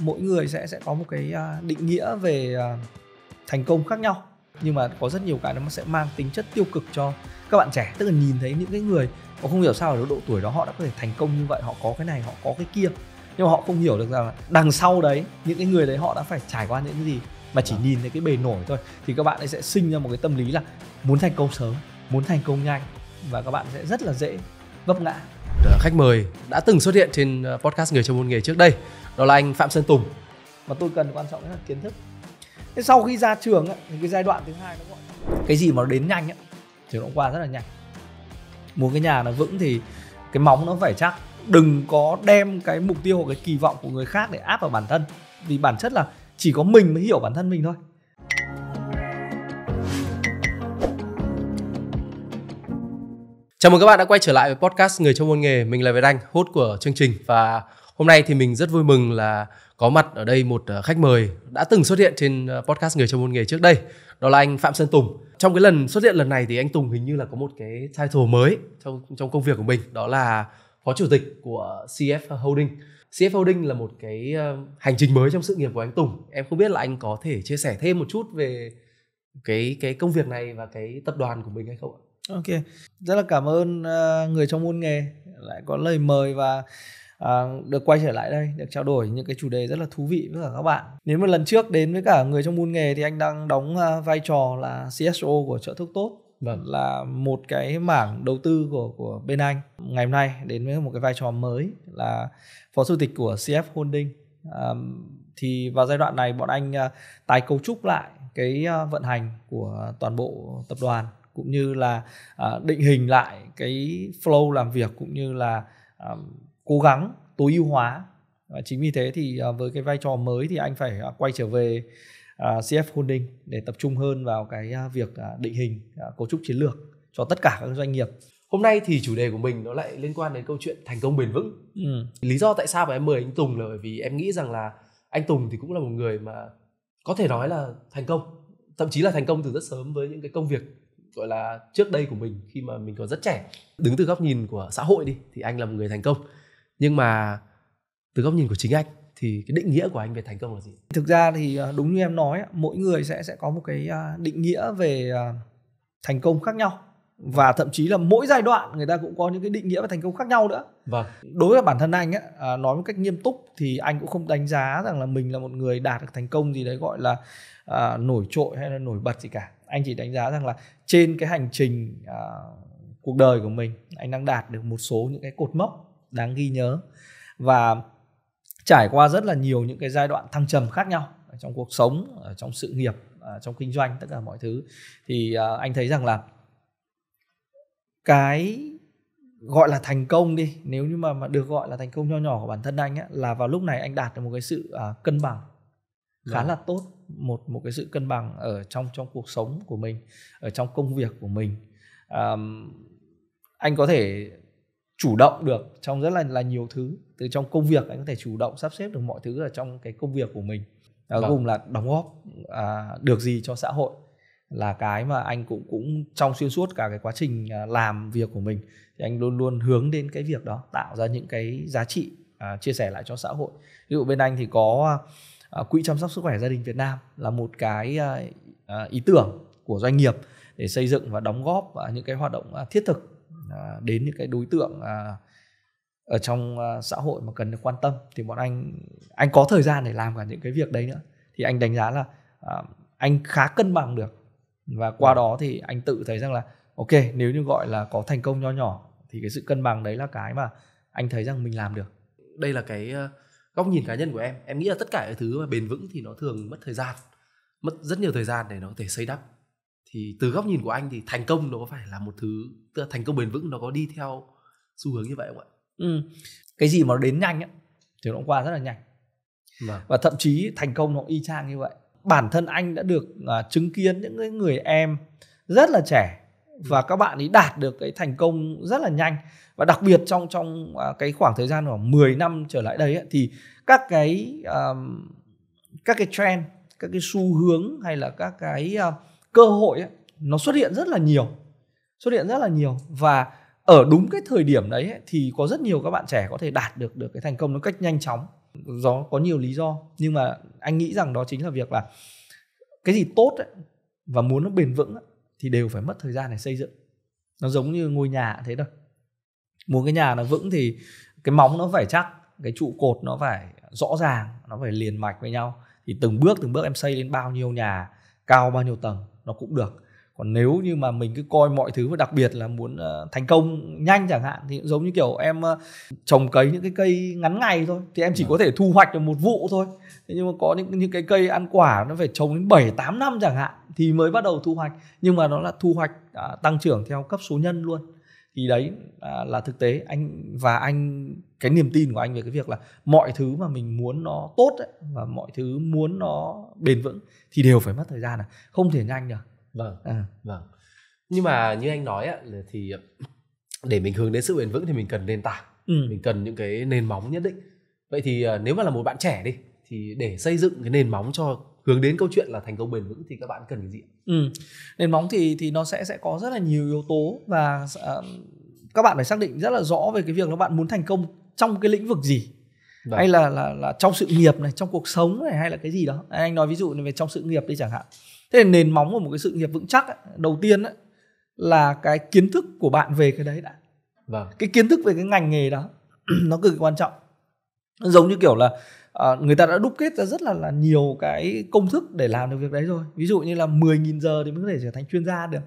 mỗi người sẽ sẽ có một cái à, định nghĩa về à, thành công khác nhau nhưng mà có rất nhiều cái nó sẽ mang tính chất tiêu cực cho các bạn trẻ tức là nhìn thấy những cái người họ không hiểu sao ở độ tuổi đó họ đã có thể thành công như vậy họ có cái này họ có cái kia nhưng mà họ không hiểu được rằng là đằng sau đấy những cái người đấy họ đã phải trải qua những cái gì mà chỉ à. nhìn thấy cái bề nổi thôi thì các bạn ấy sẽ sinh ra một cái tâm lý là muốn thành công sớm muốn thành công nhanh và các bạn sẽ rất là dễ vấp ngã dạ, khách mời đã từng xuất hiện trên ờ, podcast người trong môn nghề trước đây đó là anh phạm sơn tùng mà tôi cần quan trọng nhất là kiến thức thế sau khi ra trường ấy, thì cái giai đoạn thứ hai nó gọi cái gì mà đến nhanh ấy, thì nó qua rất là nhanh muốn cái nhà nó vững thì cái móng nó phải chắc đừng có đem cái mục tiêu hoặc cái kỳ vọng của người khác để áp vào bản thân vì bản chất là chỉ có mình mới hiểu bản thân mình thôi Chào mừng các bạn đã quay trở lại với podcast Người trong môn nghề. Mình là Việt Anh, host của chương trình và Hôm nay thì mình rất vui mừng là có mặt ở đây một ờ, khách mời đã từng xuất hiện trên ờ, podcast Người trong môn nghề trước đây. Đó là anh Phạm Sơn Tùng. Trong cái lần xuất hiện lần này thì anh Tùng hình như là có một cái title mới trong trong công việc của mình, đó là phó chủ tịch của CF Holding. CF Holding là một cái ờ, hành trình mới trong sự nghiệp của anh Tùng. Em không biết là anh có thể chia sẻ thêm một chút về cái cái công việc này và cái tập đoàn của mình hay không ạ? Ok, rất là cảm ơn người trong môn nghề lại có lời mời và Ờ, được quay trở lại đây được trao đổi những cái chủ đề rất là thú vị với cả các bạn nếu một lần trước đến với cả người trong môn nghề thì anh đang đóng ờ, vai trò là CSO của chợ thuốc tốt vâng. là một cái mảng đầu tư của của bên anh ngày hôm nay đến với một cái vai trò mới là phó chủ tịch của CF Holding à, thì vào giai đoạn này bọn anh ờ, tái cấu trúc lại cái vận hành của toàn bộ tập đoàn cũng như là định hình lại cái flow làm việc cũng như là cố gắng tối ưu hóa và chính vì thế thì à, với cái vai trò mới thì anh phải à, quay trở về CF à, Holding để tập trung hơn vào cái việc định hình cấu trúc chiến lược cho tất cả các doanh nghiệp hôm nay thì chủ đề của mình nó lại liên quan đến câu chuyện thành công bền vững ừ. lý do tại sao mà em mời anh Tùng là bởi vì em nghĩ rằng là anh Tùng thì cũng là một người mà có thể nói là thành công thậm chí là thành công từ rất sớm với những cái công việc gọi là trước đây của mình khi mà mình còn rất trẻ đứng từ góc nhìn của xã hội đi thì anh là một người thành công nhưng mà từ góc nhìn của chính anh thì cái định nghĩa của anh về thành công là gì thực ra thì ờ, đúng như em nói mỗi người sẽ sẽ có một cái ờ, định nghĩa về ờ, thành công khác nhau và thậm chí là mỗi giai đoạn người ta cũng có những cái định nghĩa về thành công khác nhau nữa vâng đối với bản thân anh á nói một cách nghiêm túc thì anh cũng không đánh giá rằng là mình là một người đạt được thành công gì đấy gọi là à, nổi trội hay là nổi bật gì cả anh chỉ đánh giá rằng là trên cái hành trình à, cuộc đời của mình anh đang đạt được một số những cái cột mốc đáng ghi nhớ và trải qua rất là nhiều những cái giai đoạn thăng trầm khác nhau trong cuộc sống trong sự nghiệp à, trong kinh doanh tất cả mọi thứ thì à, anh thấy rằng là cái gọi là thành công đi nếu như mà, mà được gọi là thành công nho nhỏ của bản thân anh ấy, là vào lúc này anh đạt được một cái sự à, cân bằng khá dạ. là tốt một một cái sự cân bằng ở trong trong cuộc sống của mình ở trong công việc của mình um, anh có thể chủ động được trong rất là là nhiều thứ từ trong công việc anh có thể chủ động sắp xếp được mọi thứ ở trong cái công việc của mình à, gồm là đóng góp à, được gì cho xã hội là cái mà anh cũng cũng trong xuyên suốt cả cái quá trình à, làm việc của mình thì anh luôn luôn hướng đến cái việc đó tạo ra những cái giá trị à, chia sẻ lại cho xã hội ví dụ bên anh thì có à, quỹ chăm sóc sức khỏe gia đình Việt Nam là một cái à, à ý tưởng của doanh nghiệp để xây dựng và đóng góp à, những cái hoạt động à, thiết thực À, đến những cái đối tượng à, ở trong à, xã hội mà cần được quan tâm thì bọn anh anh có thời gian để làm cả những cái việc đấy nữa thì anh đánh giá là anh khá cân bằng được và qua vâng. đó thì anh tự thấy rằng là ok nếu như gọi là có thành công nho nhỏ thì cái sự cân bằng đấy là cái mà anh thấy rằng mình làm được đây là cái ờ, góc nhìn cá nhân của em em nghĩ là tất cả cái thứ mà bền vững thì nó thường mất thời gian mất rất nhiều thời gian để nó có thể xây đắp thì từ góc nhìn của anh thì thành công nó có phải là một thứ tức là thành công bền vững nó có đi theo xu hướng như vậy không ạ ừ. cái gì mà nó đến nhanh á thì nó qua rất là nhanh vâng. và thậm chí thành công nó y chang như vậy bản thân anh đã được uh, chứng kiến những người em rất là trẻ và ừ. các bạn ấy đạt được cái thành công rất là nhanh và đặc biệt trong trong uh, cái khoảng thời gian khoảng 10 năm trở lại đây ấy, thì các cái uh, các cái trend các cái xu hướng hay là các cái uh, cơ hội ấy, nó xuất hiện rất là nhiều xuất hiện rất là nhiều và ở đúng cái thời điểm đấy ấy, thì có rất nhiều các bạn trẻ có thể đạt được được cái thành công nó cách nhanh chóng do có nhiều lý do nhưng mà anh nghĩ rằng đó chính là việc là cái gì tốt ấy, và muốn nó bền vững ấy, thì đều phải mất thời gian để xây dựng nó giống như ngôi nhà thế thôi muốn cái nhà nó vững thì cái móng nó phải chắc cái trụ cột nó phải rõ ràng nó phải liền mạch với nhau thì từng bước từng bước em xây lên bao nhiêu nhà cao bao nhiêu tầng nó cũng được còn nếu như mà mình cứ coi mọi thứ và đặc biệt là muốn ờ, thành công nhanh chẳng hạn thì giống như kiểu em ờ, trồng cấy những cái cây ngắn ngày thôi thì em chỉ có thể thu hoạch được một vụ thôi nhưng mà có những những cái cây ăn quả nó phải trồng đến 7 8 năm chẳng hạn thì mới bắt đầu thu hoạch nhưng mà nó là thu hoạch à, tăng trưởng theo cấp số nhân luôn thì đấy là thực tế anh và anh cái niềm tin của anh về cái việc là mọi thứ mà mình muốn nó tốt ấy, và mọi thứ muốn nó bền vững thì đều phải mất thời gian à không thể nhanh được vâng à. vâng nhưng mà như anh nói á thì để mình hướng đến sự bền vững thì mình cần nền tảng ừ. mình cần những cái nền móng nhất định vậy thì à, nếu mà là một bạn trẻ đi thì để xây dựng cái nền móng cho hướng đến câu chuyện là thành công bền vững thì các bạn cần cái gì ừ. nền móng thì thì nó sẽ sẽ có rất là nhiều yếu tố và uh, các bạn phải xác định rất là rõ về cái việc là bạn muốn thành công trong cái lĩnh vực gì Đấy. Vâng. hay là là là trong sự nghiệp này trong cuộc sống này hay là cái gì đó anh nói ví dụ về trong sự nghiệp đi chẳng hạn thế là nền móng của một cái sự nghiệp vững chắc ấy, đầu tiên ấy, là cái kiến thức của bạn về cái đấy đã vâng. cái kiến thức về cái ngành nghề đó nó cực kỳ quan trọng giống như kiểu là à, người ta đã đúc kết ra rất là là nhiều cái công thức để làm được việc đấy rồi ví dụ như là 10.000 giờ thì mới có thể trở thành chuyên gia được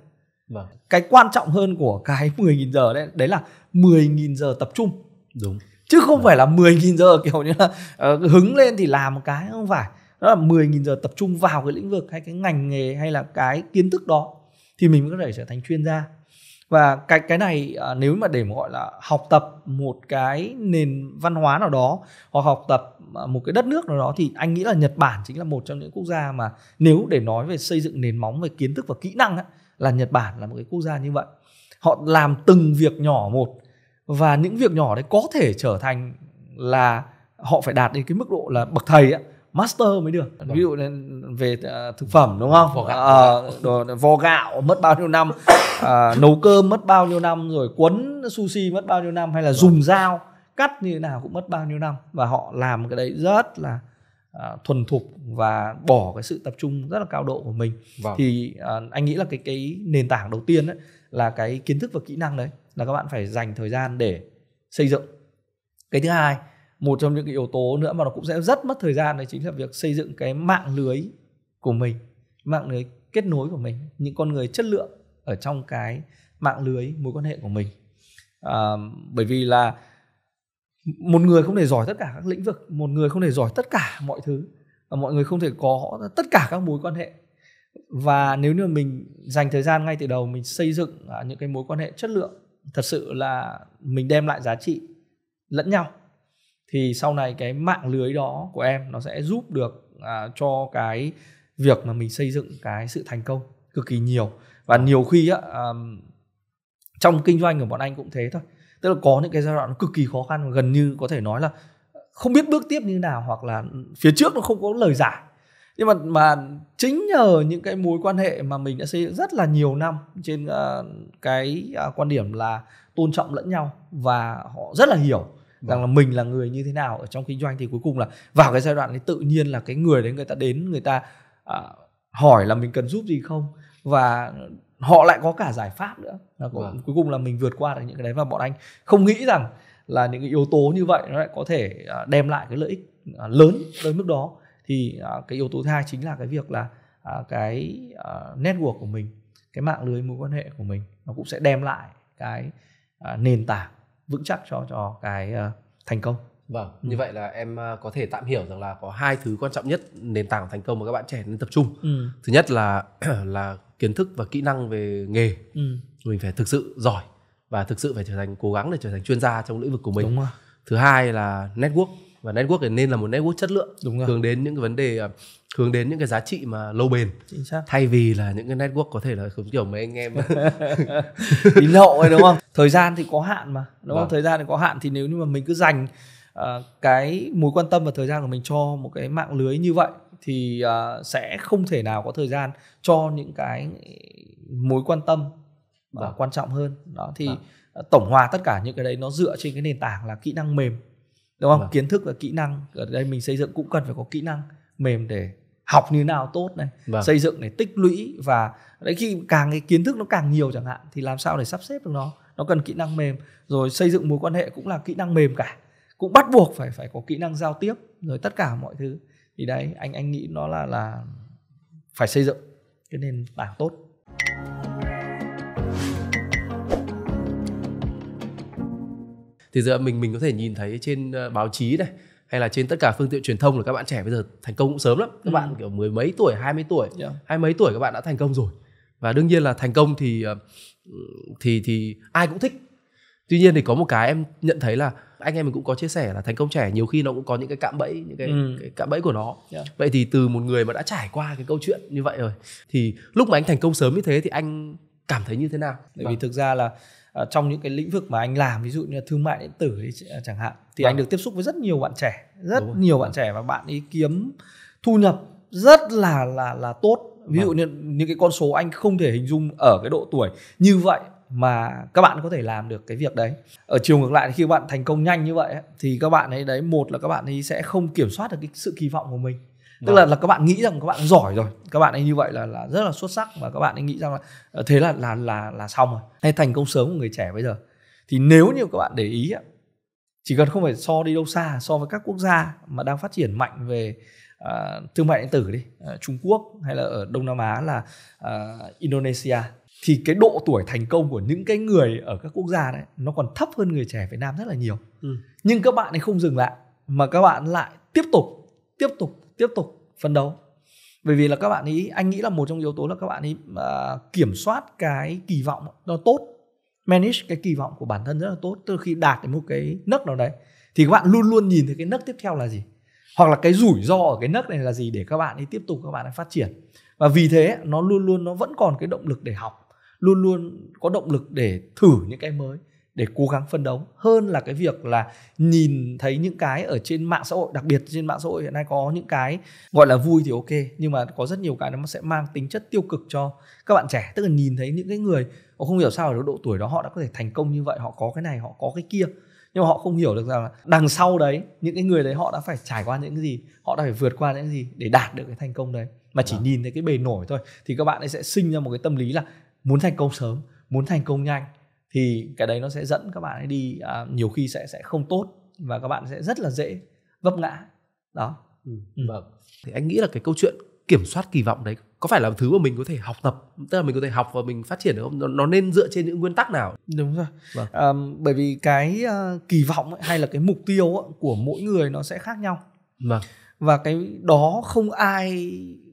vâng. cái quan trọng hơn của cái 10.000 giờ đấy đấy là 10.000 giờ tập trung đúng chứ không vâng. phải là 10.000 giờ kiểu như là uh, hứng lên thì làm một cái không phải đó là 10.000 giờ tập trung vào cái lĩnh vực hay cái ngành nghề hay là cái kiến thức đó thì mình mới có thể trở thành chuyên gia và cái cái này à, nếu mà để mà gọi là học tập một cái nền văn hóa nào đó hoặc học tập à, một cái đất nước nào đó thì anh nghĩ là Nhật Bản chính là một trong những quốc gia mà nếu để nói về xây dựng nền móng về kiến thức và kỹ năng á, là Nhật Bản là một cái quốc gia như vậy họ làm từng việc nhỏ một và những việc nhỏ đấy có thể trở thành là họ phải đạt đến cái mức độ là bậc thầy ấy, master mới được vâng. ví dụ về à, thực phẩm đúng không vò gạo, à, gạo mất bao nhiêu năm à, nấu cơm mất bao nhiêu năm rồi cuốn sushi mất bao nhiêu năm hay là vâng. dùng dao cắt như thế nào cũng mất bao nhiêu năm và họ làm cái đấy rất là À, thuần thục và bỏ cái sự tập trung rất là cao độ của mình vâng. thì à, anh nghĩ là cái cái nền tảng đầu tiên ấy, là cái kiến thức và kỹ năng đấy là các bạn phải dành thời gian để xây dựng cái thứ hai một trong những cái yếu tố nữa mà nó cũng sẽ rất mất thời gian đấy chính là việc xây dựng cái mạng lưới của mình mạng lưới kết nối của mình những con người chất lượng ở trong cái mạng lưới mối quan hệ của mình à, bởi vì là một người không thể giỏi tất cả các lĩnh vực một người không thể giỏi tất cả mọi thứ và mọi người không thể có tất cả các mối quan hệ và nếu như mình dành thời gian ngay từ đầu mình xây dựng à, những cái mối quan hệ chất lượng thật sự là mình đem lại giá trị lẫn nhau thì sau này cái mạng lưới đó của em nó sẽ giúp được à, cho cái việc mà mình xây dựng cái sự thành công cực kỳ nhiều và nhiều khi á à, trong kinh doanh của bọn anh cũng thế thôi tức là có những cái giai đoạn nó cực kỳ khó khăn gần như có thể nói là không biết bước tiếp như nào hoặc là phía trước nó không có lời giải nhưng mà mà chính nhờ những cái mối quan hệ mà mình đã xây dựng rất là nhiều năm trên uh, cái uh, quan điểm là tôn trọng lẫn nhau và họ rất là hiểu rằng là vâng. mình là người như thế nào ở trong kinh doanh thì cuối cùng là vào cái giai đoạn ấy tự nhiên là cái người đấy người ta đến người ta à, hỏi là mình cần giúp gì không và họ lại có cả giải pháp nữa là cũng, vâng. cuối cùng là mình vượt qua được những cái đấy và bọn anh không nghĩ rằng là những cái yếu tố như vậy nó lại có thể à, đem lại cái lợi ích à, lớn tới mức đó thì à, cái yếu tố thứ hai chính là cái việc là cái network của mình cái mạng lưới mối quan hệ của mình nó cũng sẽ đem lại cái nền tảng vững chắc cho cho cái ờ, thành công vâng ừ. như vậy là em ờ, có thể tạm hiểu rằng là có hai thứ quan trọng nhất nền tảng thành công mà các bạn trẻ nên tập trung ừ. thứ nhất là là kiến thức và kỹ năng về nghề ừ. mình phải thực sự giỏi và thực sự phải trở thành cố gắng để trở thành chuyên gia trong lĩnh vực của mình Đúng rồi. thứ hai là network và network thì nên là một network chất lượng đúng rồi. hướng đến những cái vấn đề à, hướng đến những cái giá trị mà lâu bền Chính xác. thay vì là những cái network có thể là giống kiểu mấy anh em đi lậu ấy đúng không thời gian thì có hạn mà đúng vâng. không thời gian thì có hạn thì nếu như mà mình cứ dành uh, cái mối quan tâm và thời gian của mình cho một cái mạng lưới như vậy thì uh, sẽ không thể nào có thời gian cho những cái mối quan tâm và vâng. quan trọng hơn đó thì vâng. tổng hòa tất cả những cái đấy nó dựa trên cái nền tảng là kỹ năng mềm đúng không vâng. kiến thức và kỹ năng ở đây mình xây dựng cũng cần phải có kỹ năng mềm để học như nào tốt này vâng. xây dựng để tích lũy và đấy khi càng cái kiến thức nó càng nhiều chẳng hạn thì làm sao để sắp xếp được nó nó cần kỹ năng mềm rồi xây dựng mối quan hệ cũng là kỹ năng mềm cả cũng bắt buộc phải phải có kỹ năng giao tiếp rồi tất cả mọi thứ thì đấy anh anh nghĩ nó là là phải xây dựng cái nền tảng tốt thì giờ mình mình có thể nhìn thấy trên ờ, báo chí này hay là trên tất cả phương tiện truyền thông là các bạn trẻ bây giờ thành công cũng sớm lắm các ừ. bạn kiểu mười mấy tuổi hai mươi tuổi yeah. Dạ. hai mấy tuổi các bạn đã thành công rồi và đương nhiên là thành công thì ờ, thì thì ai cũng thích tuy nhiên thì có một cái em nhận thấy là anh em mình cũng có chia sẻ là thành công trẻ nhiều khi nó cũng có những cái cạm bẫy những cái, ừ. cái cạm bẫy của nó yeah. Dạ. vậy thì từ một người mà đã trải qua cái câu chuyện như vậy rồi thì lúc mà anh thành công sớm như thế thì anh cảm thấy như thế nào bởi vì vâng. thực ra là Ờ, trong những cái lĩnh vực mà anh làm ví dụ như thương mại điện tử ấy, ờ, chẳng hạn thì vâng. anh được tiếp xúc với rất nhiều bạn trẻ rất nhiều bạn vâng. trẻ và bạn ấy kiếm thu nhập rất là là là tốt ví dụ vâng. như những cái con số anh không thể hình dung ở cái độ tuổi như vậy mà các bạn có thể làm được cái việc đấy ở chiều ngược lại khi bạn thành công nhanh như vậy thì các bạn ấy đấy một là các bạn ấy sẽ không kiểm soát được cái sự kỳ vọng của mình tức là vâng. là các bạn nghĩ rằng các bạn giỏi rồi các bạn ấy như vậy là là rất là xuất sắc và các bạn ấy nghĩ rằng là ờ, thế là là là là xong rồi hay thành công sớm của người trẻ bây giờ thì nếu như các bạn để ý chỉ cần không phải so đi đâu xa so với các quốc gia mà đang phát triển mạnh về uh, thương mại điện tử đi uh, Trung Quốc hay là ở Đông Nam Á là uh, Indonesia thì cái độ tuổi thành công của những cái người ở các quốc gia đấy nó còn thấp hơn người trẻ Việt Nam rất là nhiều ừ. nhưng các bạn ấy không dừng lại mà các bạn lại tiếp tục tiếp tục tiếp tục phấn đấu bởi vì là các bạn ý, anh nghĩ là một trong yếu tố là các bạn ý uh, à, kiểm soát cái kỳ vọng nó tốt manage cái kỳ vọng của bản thân rất là tốt từ khi đạt được một cái nấc nào đấy thì các bạn luôn luôn nhìn thấy cái nấc tiếp theo là gì hoặc là cái rủi ro ở cái nấc này là gì để các bạn ấy tiếp tục các bạn ấy phát triển và vì thế nó luôn luôn nó vẫn còn cái động lực để học luôn luôn có động lực để thử những cái mới để cố gắng phân đấu hơn là cái việc là nhìn thấy những cái ở trên mạng xã hội đặc biệt trên mạng xã hội hiện nay có những cái gọi là vui thì ok nhưng mà có rất nhiều cái nó sẽ mang tính chất tiêu cực cho các bạn trẻ tức là nhìn thấy những cái người họ không hiểu sao ở độ tuổi đó họ đã có thể thành công như vậy họ có cái này họ có cái kia nhưng mà họ không hiểu được rằng là đằng sau đấy những cái người đấy họ đã phải trải qua những cái gì họ đã phải vượt qua những cái gì để đạt được cái thành công đấy mà chỉ vâng. nhìn thấy cái bề nổi thôi thì các bạn ấy sẽ sinh ra một cái tâm lý là muốn thành công sớm muốn thành công nhanh thì cái đấy nó sẽ dẫn các bạn ấy đi à, nhiều khi sẽ sẽ không tốt và các bạn sẽ rất là dễ vấp ngã đó ừ, ừ. Vâng. thì anh nghĩ là cái câu chuyện kiểm soát kỳ vọng đấy có phải là thứ mà mình có thể học tập tức là mình có thể học và mình phát triển được không nó, nó nên dựa trên những nguyên tắc nào đúng rồi vâng. à, bởi vì cái uh, kỳ vọng ấy, hay là cái mục tiêu ấy, của mỗi người nó sẽ khác nhau vâng. và cái đó không ai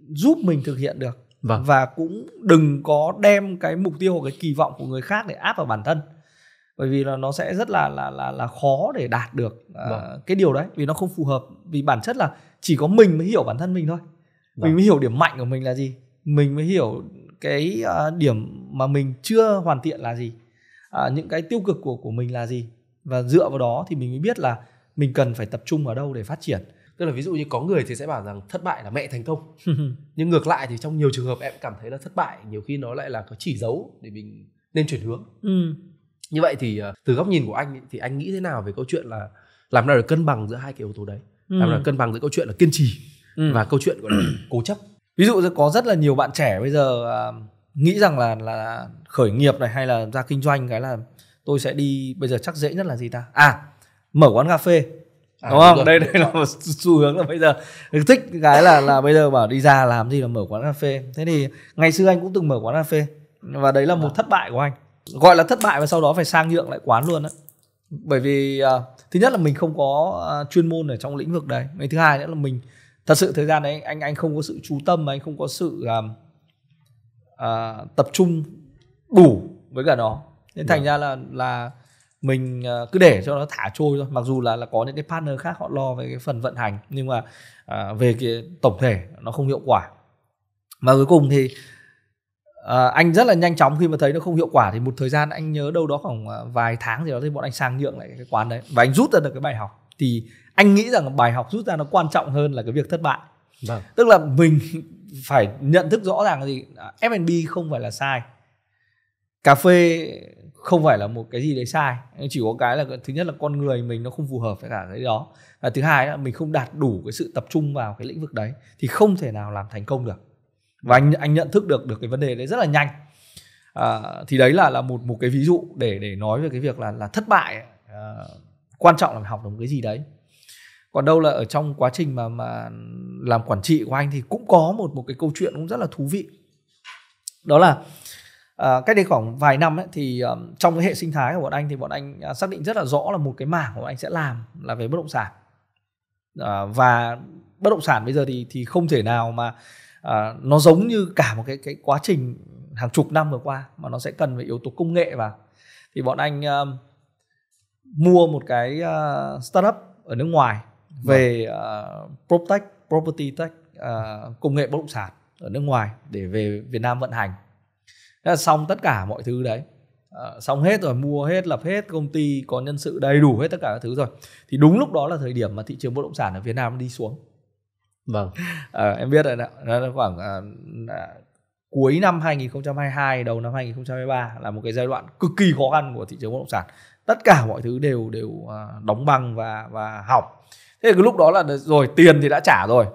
giúp mình thực hiện được vâng. và cũng đừng có đem cái mục tiêu hoặc cái kỳ vọng của người khác để áp vào bản thân bởi vì là nó sẽ rất là là là là khó để đạt được à, vâng. cái điều đấy vì nó không phù hợp vì bản chất là chỉ có mình mới hiểu bản thân mình thôi vâng. mình mới hiểu điểm mạnh của mình là gì mình mới hiểu cái uh, điểm mà mình chưa hoàn thiện là gì à, những cái tiêu cực của của mình là gì và dựa vào đó thì mình mới biết là mình cần phải tập trung ở đâu để phát triển tức là ví dụ như có người thì sẽ bảo rằng thất bại là mẹ thành công nhưng ngược lại thì trong nhiều trường hợp em cảm thấy là thất bại nhiều khi nó lại là có chỉ dấu để mình nên chuyển hướng ừ. như vậy thì ờ, từ góc nhìn của anh thì anh nghĩ thế nào về câu chuyện là làm nào để cân bằng giữa hai cái yếu tố đấy ừ. làm nào cân bằng giữa câu chuyện là kiên trì ừ. và câu chuyện gọi là cố chấp ví dụ có rất là nhiều bạn trẻ bây giờ ờ, nghĩ rằng là là khởi nghiệp này hay là ra kinh doanh cái là tôi sẽ đi bây giờ chắc dễ nhất là gì ta à mở quán cà phê À, đúng không đây đây là một xu hướng là bây giờ thích cái là là bây giờ bảo đi ra làm gì là mở quán cà phê thế thì ngày xưa anh cũng từng mở quán cà phê và đấy là một vâng. thất bại của anh gọi là thất bại và sau đó phải sang nhượng lại quán luôn á bởi vì à, thứ nhất là mình không có à, chuyên môn ở trong lĩnh vực đấy cái thứ hai nữa là mình thật sự thời gian đấy anh anh không có sự chú tâm mà anh không có sự uh, uh, tập trung đủ với cả nó nên thành vâng. ra là là mình ờ, cứ để cho nó thả trôi thôi mặc dù là là có những cái partner khác họ lo về cái phần vận hành nhưng mà à, về cái tổng thể nó không hiệu quả mà cuối cùng thì à, anh rất là nhanh chóng khi mà thấy nó không hiệu quả thì một thời gian anh nhớ đâu đó khoảng vài tháng gì đó thì bọn anh sang nhượng lại cái quán đấy và anh rút ra được cái bài học thì anh nghĩ rằng bài học rút ra nó quan trọng hơn là cái việc thất bại vâng. tức là mình phải nhận thức rõ ràng là gì F&B không phải là sai cà phê không phải là một cái gì đấy sai chỉ có cái là thứ nhất là con người mình nó không phù hợp với cả cái đó và thứ hai là mình không đạt đủ cái sự tập trung vào cái lĩnh vực đấy thì không thể nào làm thành công được và anh anh nhận thức được được cái vấn đề đấy rất là nhanh à, thì đấy là là một một cái ví dụ để để nói về cái việc là là thất bại à, quan trọng là học được cái gì đấy còn đâu là ở trong quá trình mà mà làm quản trị của anh thì cũng có một một cái câu chuyện cũng rất là thú vị đó là Ờ, cách đây khoảng vài năm ấy, thì ờ, trong cái hệ sinh thái của bọn anh thì bọn anh à, xác định rất là rõ là một cái mảng của bọn anh sẽ làm là về bất động sản ờ, và bất động sản bây giờ thì thì không thể nào mà nó giống như cả một cái cái quá trình hàng chục năm vừa qua mà nó sẽ cần về yếu tố công nghệ vào thì bọn anh mua một cái startup ở nước ngoài về uh, PropTech, Property Tech, công nghệ bất động sản ở nước ngoài để về Việt Nam vận hành thế là xong tất cả mọi thứ đấy à, xong hết rồi mua hết lập hết công ty có nhân sự đầy đủ hết tất cả các thứ rồi thì đúng lúc đó là thời điểm mà thị trường bất động sản ở Việt Nam đi xuống vâng à, em biết rồi đó nó khoảng à, à, cuối năm 2022 đầu năm 2023 là một cái giai đoạn cực kỳ khó khăn của thị trường bất động sản tất cả mọi thứ đều đều à, đóng băng và và hỏng thế cái lúc đó là rồi tiền thì đã trả rồi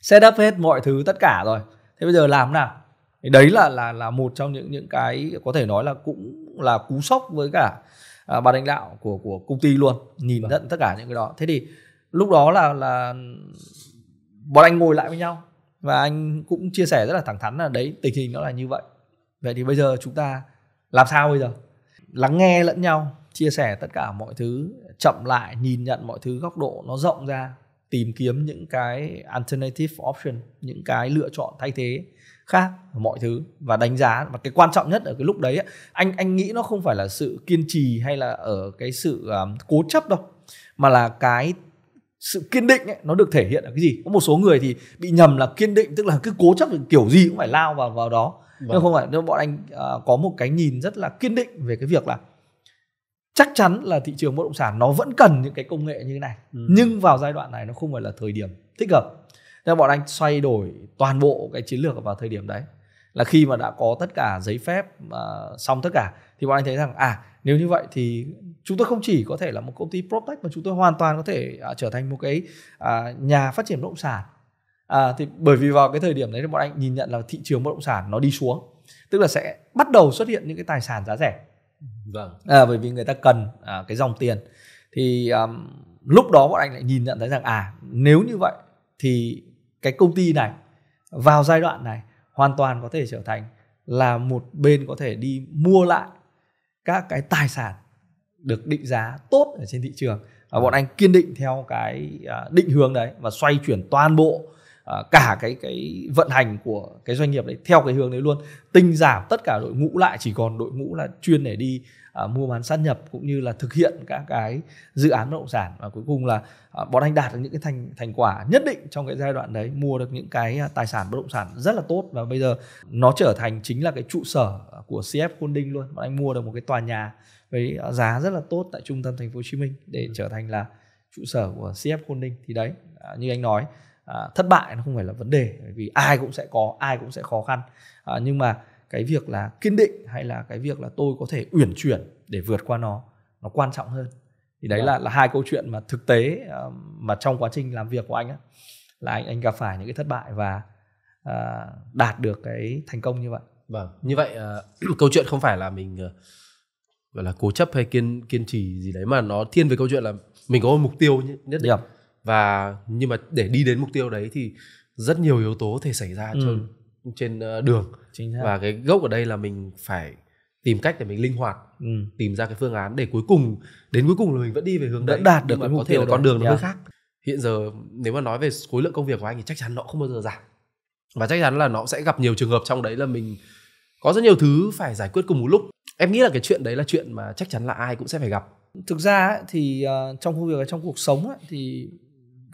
set up hết mọi thứ tất cả rồi thế bây giờ làm nào đấy là là là một trong những những cái có thể nói là cũng là cú sốc với cả à, ban lãnh đạo của của công ty luôn nhìn vâng. nhận tất cả những cái đó thế thì lúc đó là là bọn anh ngồi lại với nhau và anh cũng chia sẻ rất là thẳng thắn là đấy tình hình nó là như vậy vậy thì bây giờ chúng ta làm sao bây giờ lắng nghe lẫn nhau chia sẻ tất cả mọi thứ chậm lại nhìn nhận mọi thứ góc độ nó rộng ra tìm kiếm những cái alternative option những cái lựa chọn thay thế khác mọi thứ và đánh giá và cái quan trọng nhất ở cái lúc đấy anh anh nghĩ nó không phải là sự kiên trì hay là ở cái sự um, cố chấp đâu mà là cái sự kiên định ấy, nó được thể hiện ở cái gì có một số người thì bị nhầm là kiên định tức là cứ cố chấp kiểu gì cũng phải lao vào vào đó vâng. nhưng không phải nên bọn anh uh, có một cái nhìn rất là kiên định về cái việc là chắc chắn là thị trường bất động sản nó vẫn cần những cái công nghệ như thế này ừ. nhưng vào giai đoạn này nó không phải là thời điểm thích hợp thế bọn anh xoay đổi toàn bộ cái chiến lược vào thời điểm đấy là khi mà đã có tất cả giấy phép uh, xong tất cả thì bọn anh thấy rằng à nếu như vậy thì chúng tôi không chỉ có thể là một công ty protech mà chúng tôi hoàn toàn có thể uh, trở thành một cái uh, nhà phát triển bất động sản à, thì bởi vì vào cái thời điểm đấy thì bọn anh nhìn nhận là thị trường bất động sản nó đi xuống tức là sẽ bắt đầu xuất hiện những cái tài sản giá rẻ vâng à, bởi vì người ta cần à, cái dòng tiền thì um, lúc đó bọn anh lại nhìn nhận thấy rằng à nếu như vậy thì cái công ty này vào giai đoạn này hoàn toàn có thể trở thành là một bên có thể đi mua lại các cái tài sản được định giá tốt ở trên thị trường và à. bọn anh kiên định theo cái à, định hướng đấy và xoay chuyển toàn bộ à, cả cái cái vận hành của cái doanh nghiệp đấy theo cái hướng đấy luôn tinh giảm tất cả đội ngũ lại chỉ còn đội ngũ là chuyên để đi À, mua bán sát nhập cũng như là thực hiện các cái dự án bất động sản và cuối cùng là à, bọn anh đạt được những cái thành thành quả nhất định trong cái giai đoạn đấy mua được những cái à, tài sản bất động sản rất là tốt và bây giờ nó trở thành chính là cái trụ sở của CF Holding luôn bọn anh mua được một cái tòa nhà với giá rất là tốt tại trung tâm thành phố Hồ Chí Minh để ừ. trở thành là trụ sở của CF Holding thì đấy như anh nói thất bại nó không phải là vấn đề vì ai cũng sẽ có ai cũng sẽ khó khăn nhưng mà cái việc là kiên định hay là cái việc là tôi có thể uyển chuyển để vượt qua nó nó quan trọng hơn thì đấy à. là vâng. là hai câu chuyện mà thực tế mà trong quá trình làm việc của anh á là anh anh gặp phải những cái thất bại và uh, đạt được cái thành công như vậy vâng như vậy uh, câu chuyện không phải là mình uh, gọi là cố chấp hay kiên kiên trì gì đấy mà nó thiên về câu chuyện là mình có một mục tiêu nhất định yeah. Dạ. và nhưng mà để đi đến mục tiêu đấy thì rất nhiều yếu tố có thể xảy ra ừ. cho trên ờ, đường và cái gốc ở đây là mình phải tìm cách để mình linh hoạt ừ. tìm ra cái phương án để cuối cùng đến cuối cùng là mình vẫn đi về hướng đã đấy đạt được mà có thể là con đường nó hơi dạ. khác hiện giờ nếu mà nói về khối lượng công việc của anh thì chắc chắn nó không bao giờ giảm và chắc chắn là nó sẽ gặp nhiều trường hợp trong đấy là mình có rất nhiều thứ phải giải quyết cùng một lúc em nghĩ là cái chuyện đấy là chuyện mà chắc chắn là ai cũng sẽ phải gặp thực ra thì ờ, trong công việc trong cuộc sống thì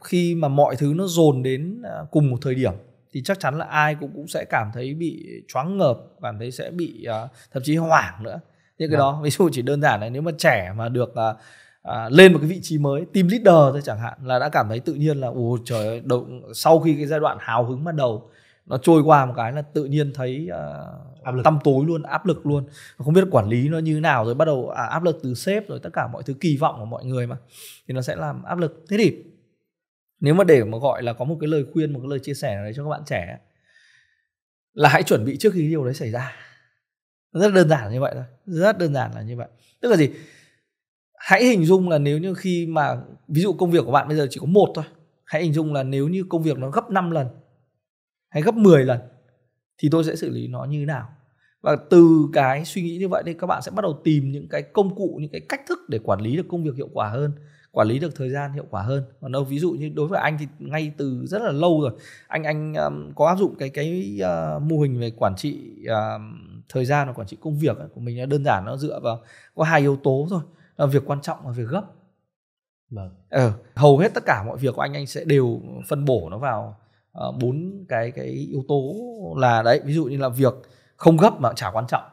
khi mà mọi thứ nó dồn đến ờ, cùng một thời điểm thì chắc chắn là ai cũng cũng sẽ cảm thấy bị choáng ngợp cảm thấy sẽ bị uh, thậm chí hoảng nữa những cái dạ. đó ví dụ chỉ đơn giản là nếu mà trẻ mà được uh, à, lên một cái vị trí mới team leader thôi chẳng hạn là đã cảm thấy tự nhiên là ồ trời ơi, đầu, sau khi cái giai đoạn hào hứng ban đầu nó trôi qua một cái là tự nhiên thấy uh, áp lực. tâm tối luôn áp lực luôn không biết quản lý nó như nào rồi bắt đầu à, áp lực từ sếp rồi tất cả mọi thứ kỳ vọng của mọi người mà thì nó sẽ làm áp lực thế thì nếu mà để mà gọi là có một cái lời khuyên một cái lời chia sẻ nào đấy cho các bạn trẻ là hãy chuẩn bị trước khi điều đấy xảy ra rất đơn giản là như vậy thôi rất đơn giản là như vậy tức là gì hãy hình dung là nếu như khi mà ví dụ công việc của bạn bây giờ chỉ có một thôi hãy hình dung là nếu như công việc nó gấp 5 lần hay gấp 10 lần thì tôi sẽ xử lý nó như thế nào và từ cái suy nghĩ như vậy thì các bạn sẽ bắt đầu tìm những cái công cụ những cái cách thức để quản lý được công việc hiệu quả hơn quản lý được thời gian hiệu quả hơn còn đâu ví dụ như đối với anh thì ngay từ rất là lâu rồi anh anh um, có áp dụng cái cái uh, mô hình về quản trị uh, thời gian và quản trị công việc của mình đơn giản nó dựa vào có hai yếu tố thôi là việc quan trọng và việc gấp vâng. ờ, hầu hết tất cả mọi việc của anh anh sẽ đều phân bổ nó vào ờ, bốn uh, cái cái yếu tố là đấy ví dụ như là việc không gấp mà chả quan trọng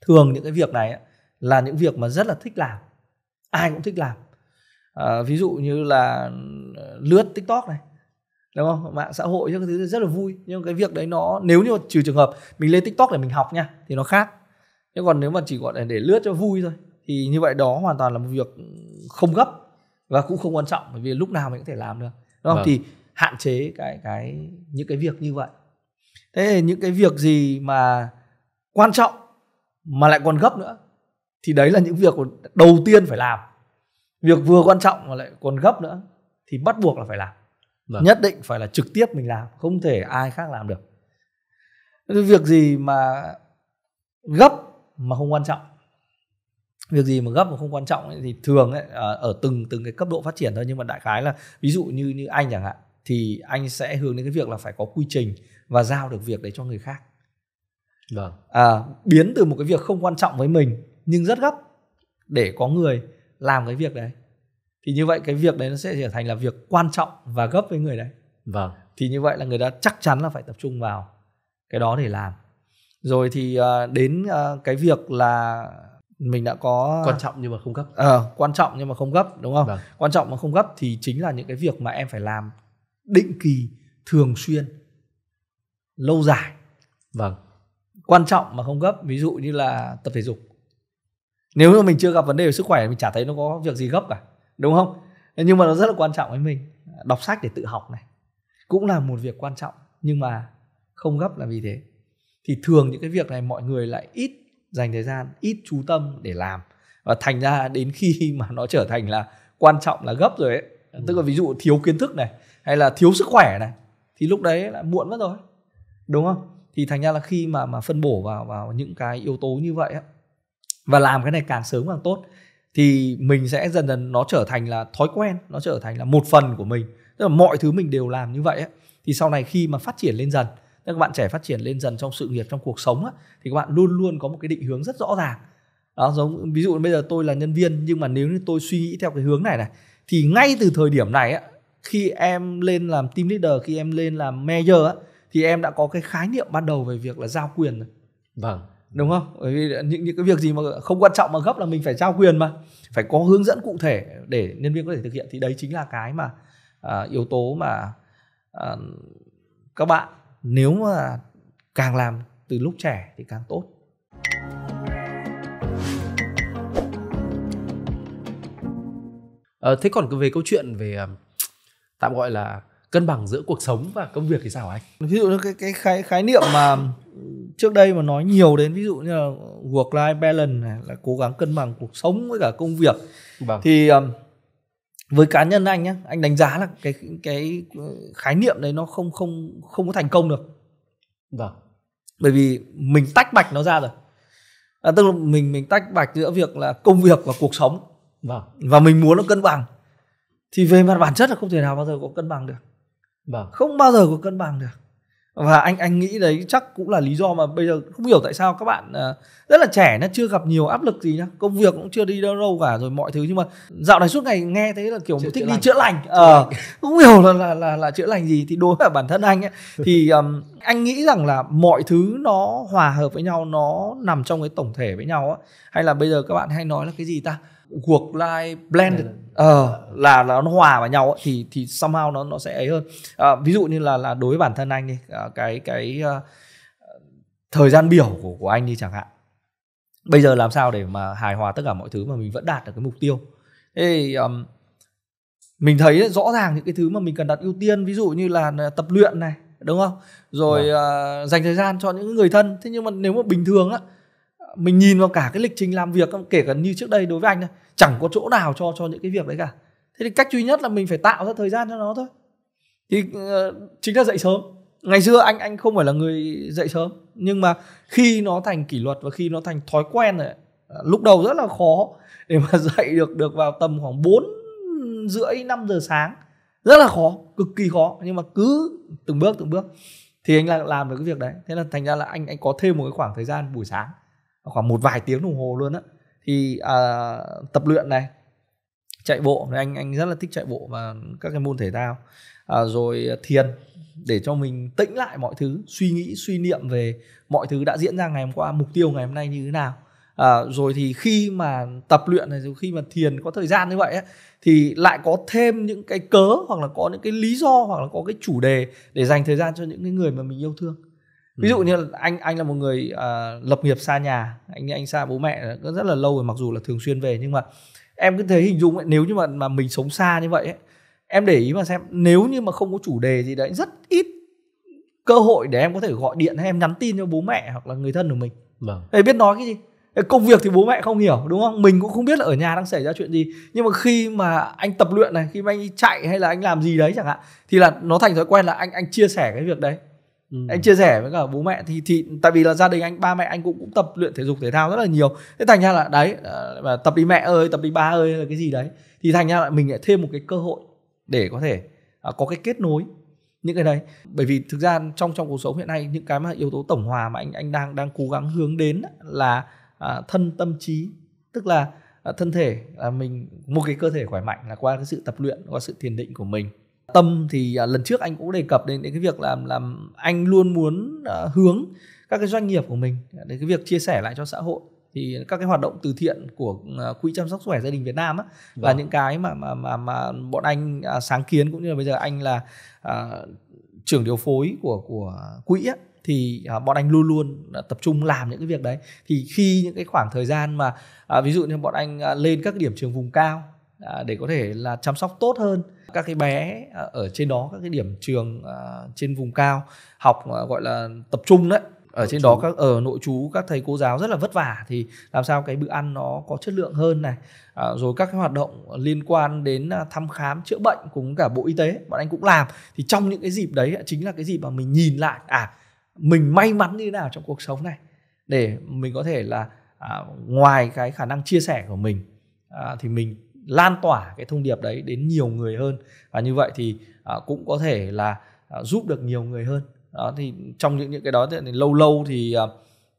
thường những cái việc này là những việc mà rất là thích làm ai cũng thích làm à, ví dụ như là ờ, lướt tiktok này đúng không mạng xã hội những thứ rất là vui nhưng cái việc đấy nó nếu như trừ trường hợp mình lên tiktok để mình học nha thì nó khác nhưng còn nếu mà chỉ gọi là để lướt cho vui thôi thì như vậy đó hoàn toàn là một việc không gấp và cũng không quan trọng bởi vì lúc nào mình có thể làm được đúng không vâng. thì hạn chế cái cái những cái việc như vậy thế thì những cái việc gì mà quan trọng mà lại còn gấp nữa thì đấy là những việc đầu tiên phải làm việc vừa quan trọng mà lại còn gấp nữa thì bắt buộc là phải làm Được. Vâng. nhất định phải là trực tiếp mình làm không thể ai khác làm được việc gì mà gấp mà không quan trọng việc gì mà gấp mà không quan trọng ấy, thì thường ấy, ờ, ở từng từng cái cấp độ phát triển thôi nhưng mà đại khái là ví dụ như như anh chẳng hạn thì anh sẽ hướng đến cái việc là phải có quy trình và giao được việc đấy cho người khác Vâng. À, biến từ một cái việc không quan trọng với mình nhưng rất gấp để có người làm cái việc đấy thì như vậy cái việc đấy nó sẽ trở thành là việc quan trọng và gấp với người đấy vâng thì như vậy là người ta chắc chắn là phải tập trung vào cái đó để làm rồi thì ờ, đến ờ, cái việc là mình đã có quan trọng nhưng mà không gấp ờ à, quan trọng nhưng mà không gấp đúng không vâng. quan trọng mà không gấp thì chính là những cái việc mà em phải làm định kỳ thường xuyên lâu dài vâng quan trọng mà không gấp ví dụ như là tập thể dục nếu mà mình chưa gặp vấn đề về sức khỏe mình chả thấy nó có việc gì gấp cả đúng không nhưng mà nó rất là quan trọng với mình đọc sách để tự học này cũng là một việc quan trọng nhưng mà không gấp là vì thế thì thường những cái việc này mọi người lại ít dành thời gian ít chú tâm để làm và thành ra đến khi mà nó trở thành là quan trọng là gấp rồi ấy ừ. tức là ví dụ thiếu kiến thức này hay là thiếu sức khỏe này thì lúc đấy là muộn mất rồi đúng không thì thành ra là khi mà mà phân bổ vào vào những cái yếu tố như vậy ấy, và làm cái này càng sớm càng tốt thì mình sẽ dần dần nó trở thành là thói quen nó trở thành là một phần của mình tức là mọi thứ mình đều làm như vậy ấy, thì sau này khi mà phát triển lên dần các bạn trẻ phát triển lên dần trong sự nghiệp trong cuộc sống ấy, thì các bạn luôn luôn có một cái định hướng rất rõ ràng đó giống ví dụ bây giờ tôi là nhân viên nhưng mà nếu như tôi suy nghĩ theo cái hướng này này thì ngay từ thời điểm này ấy, khi em lên làm team leader khi em lên làm manager ấy, thì em đã có cái khái niệm ban đầu về việc là giao quyền rồi. vâng đúng không bởi vì những những cái việc gì mà không quan trọng mà gấp là mình phải trao quyền mà phải có hướng dẫn cụ thể để nhân viên có thể thực hiện thì đấy chính là cái mà à, yếu tố mà à, các bạn nếu mà càng làm từ lúc trẻ thì càng tốt à, thế còn về câu chuyện về à, tạm gọi là cân bằng giữa cuộc sống và công việc thì sao anh ví dụ như cái cái khái khái niệm mà trước đây mà nói nhiều đến ví dụ như là work life balance này là cố gắng cân bằng cuộc sống với cả công việc vâng. thì um, với cá nhân anh nhé anh đánh giá là cái cái khái niệm đấy nó không không không có thành công được vâng bởi vì mình tách bạch nó ra rồi à, tức là mình mình tách bạch giữa việc là công việc và cuộc sống vâng. và mình muốn nó cân bằng thì về mặt bản chất là không thể nào bao giờ có cân bằng được vâng. không bao giờ có cân bằng được và anh anh nghĩ đấy chắc cũng là lý do mà bây giờ không hiểu tại sao các bạn ờ, rất là trẻ nó chưa gặp nhiều áp lực gì nhá công việc cũng chưa đi đâu đâu cả rồi mọi thứ nhưng mà dạo này suốt ngày nghe thấy là kiểu chữa, thích chữa đi lành. chữa lành ờ không hiểu là, là là là chữa lành gì thì đối với bản thân anh ấy thì um, anh nghĩ rằng là mọi thứ nó hòa hợp với nhau nó nằm trong cái tổng thể với nhau á hay là bây giờ các bạn hay nói là cái gì ta work life blend uh, là là nó hòa vào nhau ấy, thì thì somehow nó nó sẽ ấy hơn uh, ví dụ như là là đối với bản thân anh đi uh, cái cái uh, thời gian biểu của của anh đi chẳng hạn bây giờ làm sao để mà hài hòa tất cả mọi thứ mà mình vẫn đạt được cái mục tiêu thì, um, mình thấy rõ ràng những cái thứ mà mình cần đặt ưu tiên ví dụ như là tập luyện này đúng không rồi wow. Vâng. uh, dành thời gian cho những người thân thế nhưng mà nếu mà bình thường á mình nhìn vào cả cái lịch trình làm việc kể cả như trước đây đối với anh thôi chẳng có chỗ nào cho cho những cái việc đấy cả thế thì cách duy nhất là mình phải tạo ra thời gian cho nó thôi thì uh, chính là dậy sớm ngày xưa anh anh không phải là người dậy sớm nhưng mà khi nó thành kỷ luật và khi nó thành thói quen rồi à, lúc đầu rất là khó để mà dậy được được vào tầm khoảng bốn rưỡi năm giờ sáng rất là khó cực kỳ khó nhưng mà cứ từng bước từng bước thì anh là làm được cái việc đấy thế là thành ra là anh anh có thêm một cái khoảng thời gian buổi sáng khoảng một vài tiếng đồng hồ luôn á thì à, tập luyện này chạy bộ anh anh rất là thích chạy bộ và các cái môn thể thao à, rồi thiền để cho mình tĩnh lại mọi thứ suy nghĩ suy niệm về mọi thứ đã diễn ra ngày hôm qua mục tiêu ngày hôm nay như thế nào à, rồi thì khi mà tập luyện này khi mà thiền có thời gian như vậy ấy, thì lại có thêm những cái cớ hoặc là có những cái lý do hoặc là có cái chủ đề để dành thời gian cho những cái người mà mình yêu thương ví dụ ừ. như anh anh là một người uh, lập nghiệp xa nhà anh anh xa bố mẹ rất là lâu rồi mặc dù là thường xuyên về nhưng mà em cứ thấy hình dung ấy, nếu như mà mà mình sống xa như vậy ấy, em để ý mà xem nếu như mà không có chủ đề gì đấy rất ít cơ hội để em có thể gọi điện hay em nhắn tin cho bố mẹ hoặc là người thân của mình vâng. để biết nói cái gì công việc thì bố mẹ không hiểu đúng không mình cũng không biết là ở nhà đang xảy ra chuyện gì nhưng mà khi mà anh tập luyện này khi mà anh chạy hay là anh làm gì đấy chẳng hạn thì là nó thành thói quen là anh anh chia sẻ cái việc đấy Ừ. anh chia sẻ với cả bố mẹ thì thì tại vì là gia đình anh ba mẹ anh cũng cũng tập luyện thể dục thể thao rất là nhiều thế thành ra là đấy ờ, mà tập đi mẹ ơi tập đi ba ơi là cái gì đấy thì thành ra là mình lại thêm một cái cơ hội để có thể à, có cái kết nối những cái đấy bởi vì thực ra trong trong cuộc sống hiện nay những cái mà yếu tố tổng hòa mà anh anh đang đang cố gắng hướng đến là à, thân tâm trí tức là à, thân thể là mình một cái cơ thể khỏe mạnh là qua cái sự tập luyện qua sự thiền định của mình tâm thì à, lần trước anh cũng đề cập đến, đến cái việc làm làm anh luôn muốn à, hướng các cái doanh nghiệp của mình à, đến cái việc chia sẻ lại cho xã hội thì các cái hoạt động từ thiện của quỹ chăm sóc sức khỏe gia đình Việt Nam á vâng. là những cái mà mà mà mà bọn anh sáng kiến cũng như là bây giờ anh là à, trưởng điều phối của của quỹ á thì à, bọn anh luôn luôn tập trung làm những cái việc đấy thì khi những cái khoảng thời gian mà à, ví dụ như bọn anh lên các điểm trường vùng cao À, để có thể là chăm sóc tốt hơn các cái bé à, ở trên đó các cái điểm trường à, trên vùng cao học gọi là tập trung đấy ở trên đó các ở nội chú các thầy cô giáo rất là vất vả thì làm sao cái bữa ăn nó có chất lượng hơn này à, rồi các cái hoạt động liên quan đến thăm khám chữa bệnh cùng cả bộ y tế bọn anh cũng làm thì trong những cái dịp đấy chính là cái dịp mà mình nhìn lại à mình may mắn như thế nào trong cuộc sống này để mình có thể là à, ngoài cái khả năng chia sẻ của mình à, thì mình lan tỏa cái thông điệp đấy đến nhiều người hơn và như vậy thì à, cũng có thể là à, giúp được nhiều người hơn đó thì trong những những cái đó thì lâu lâu thì à,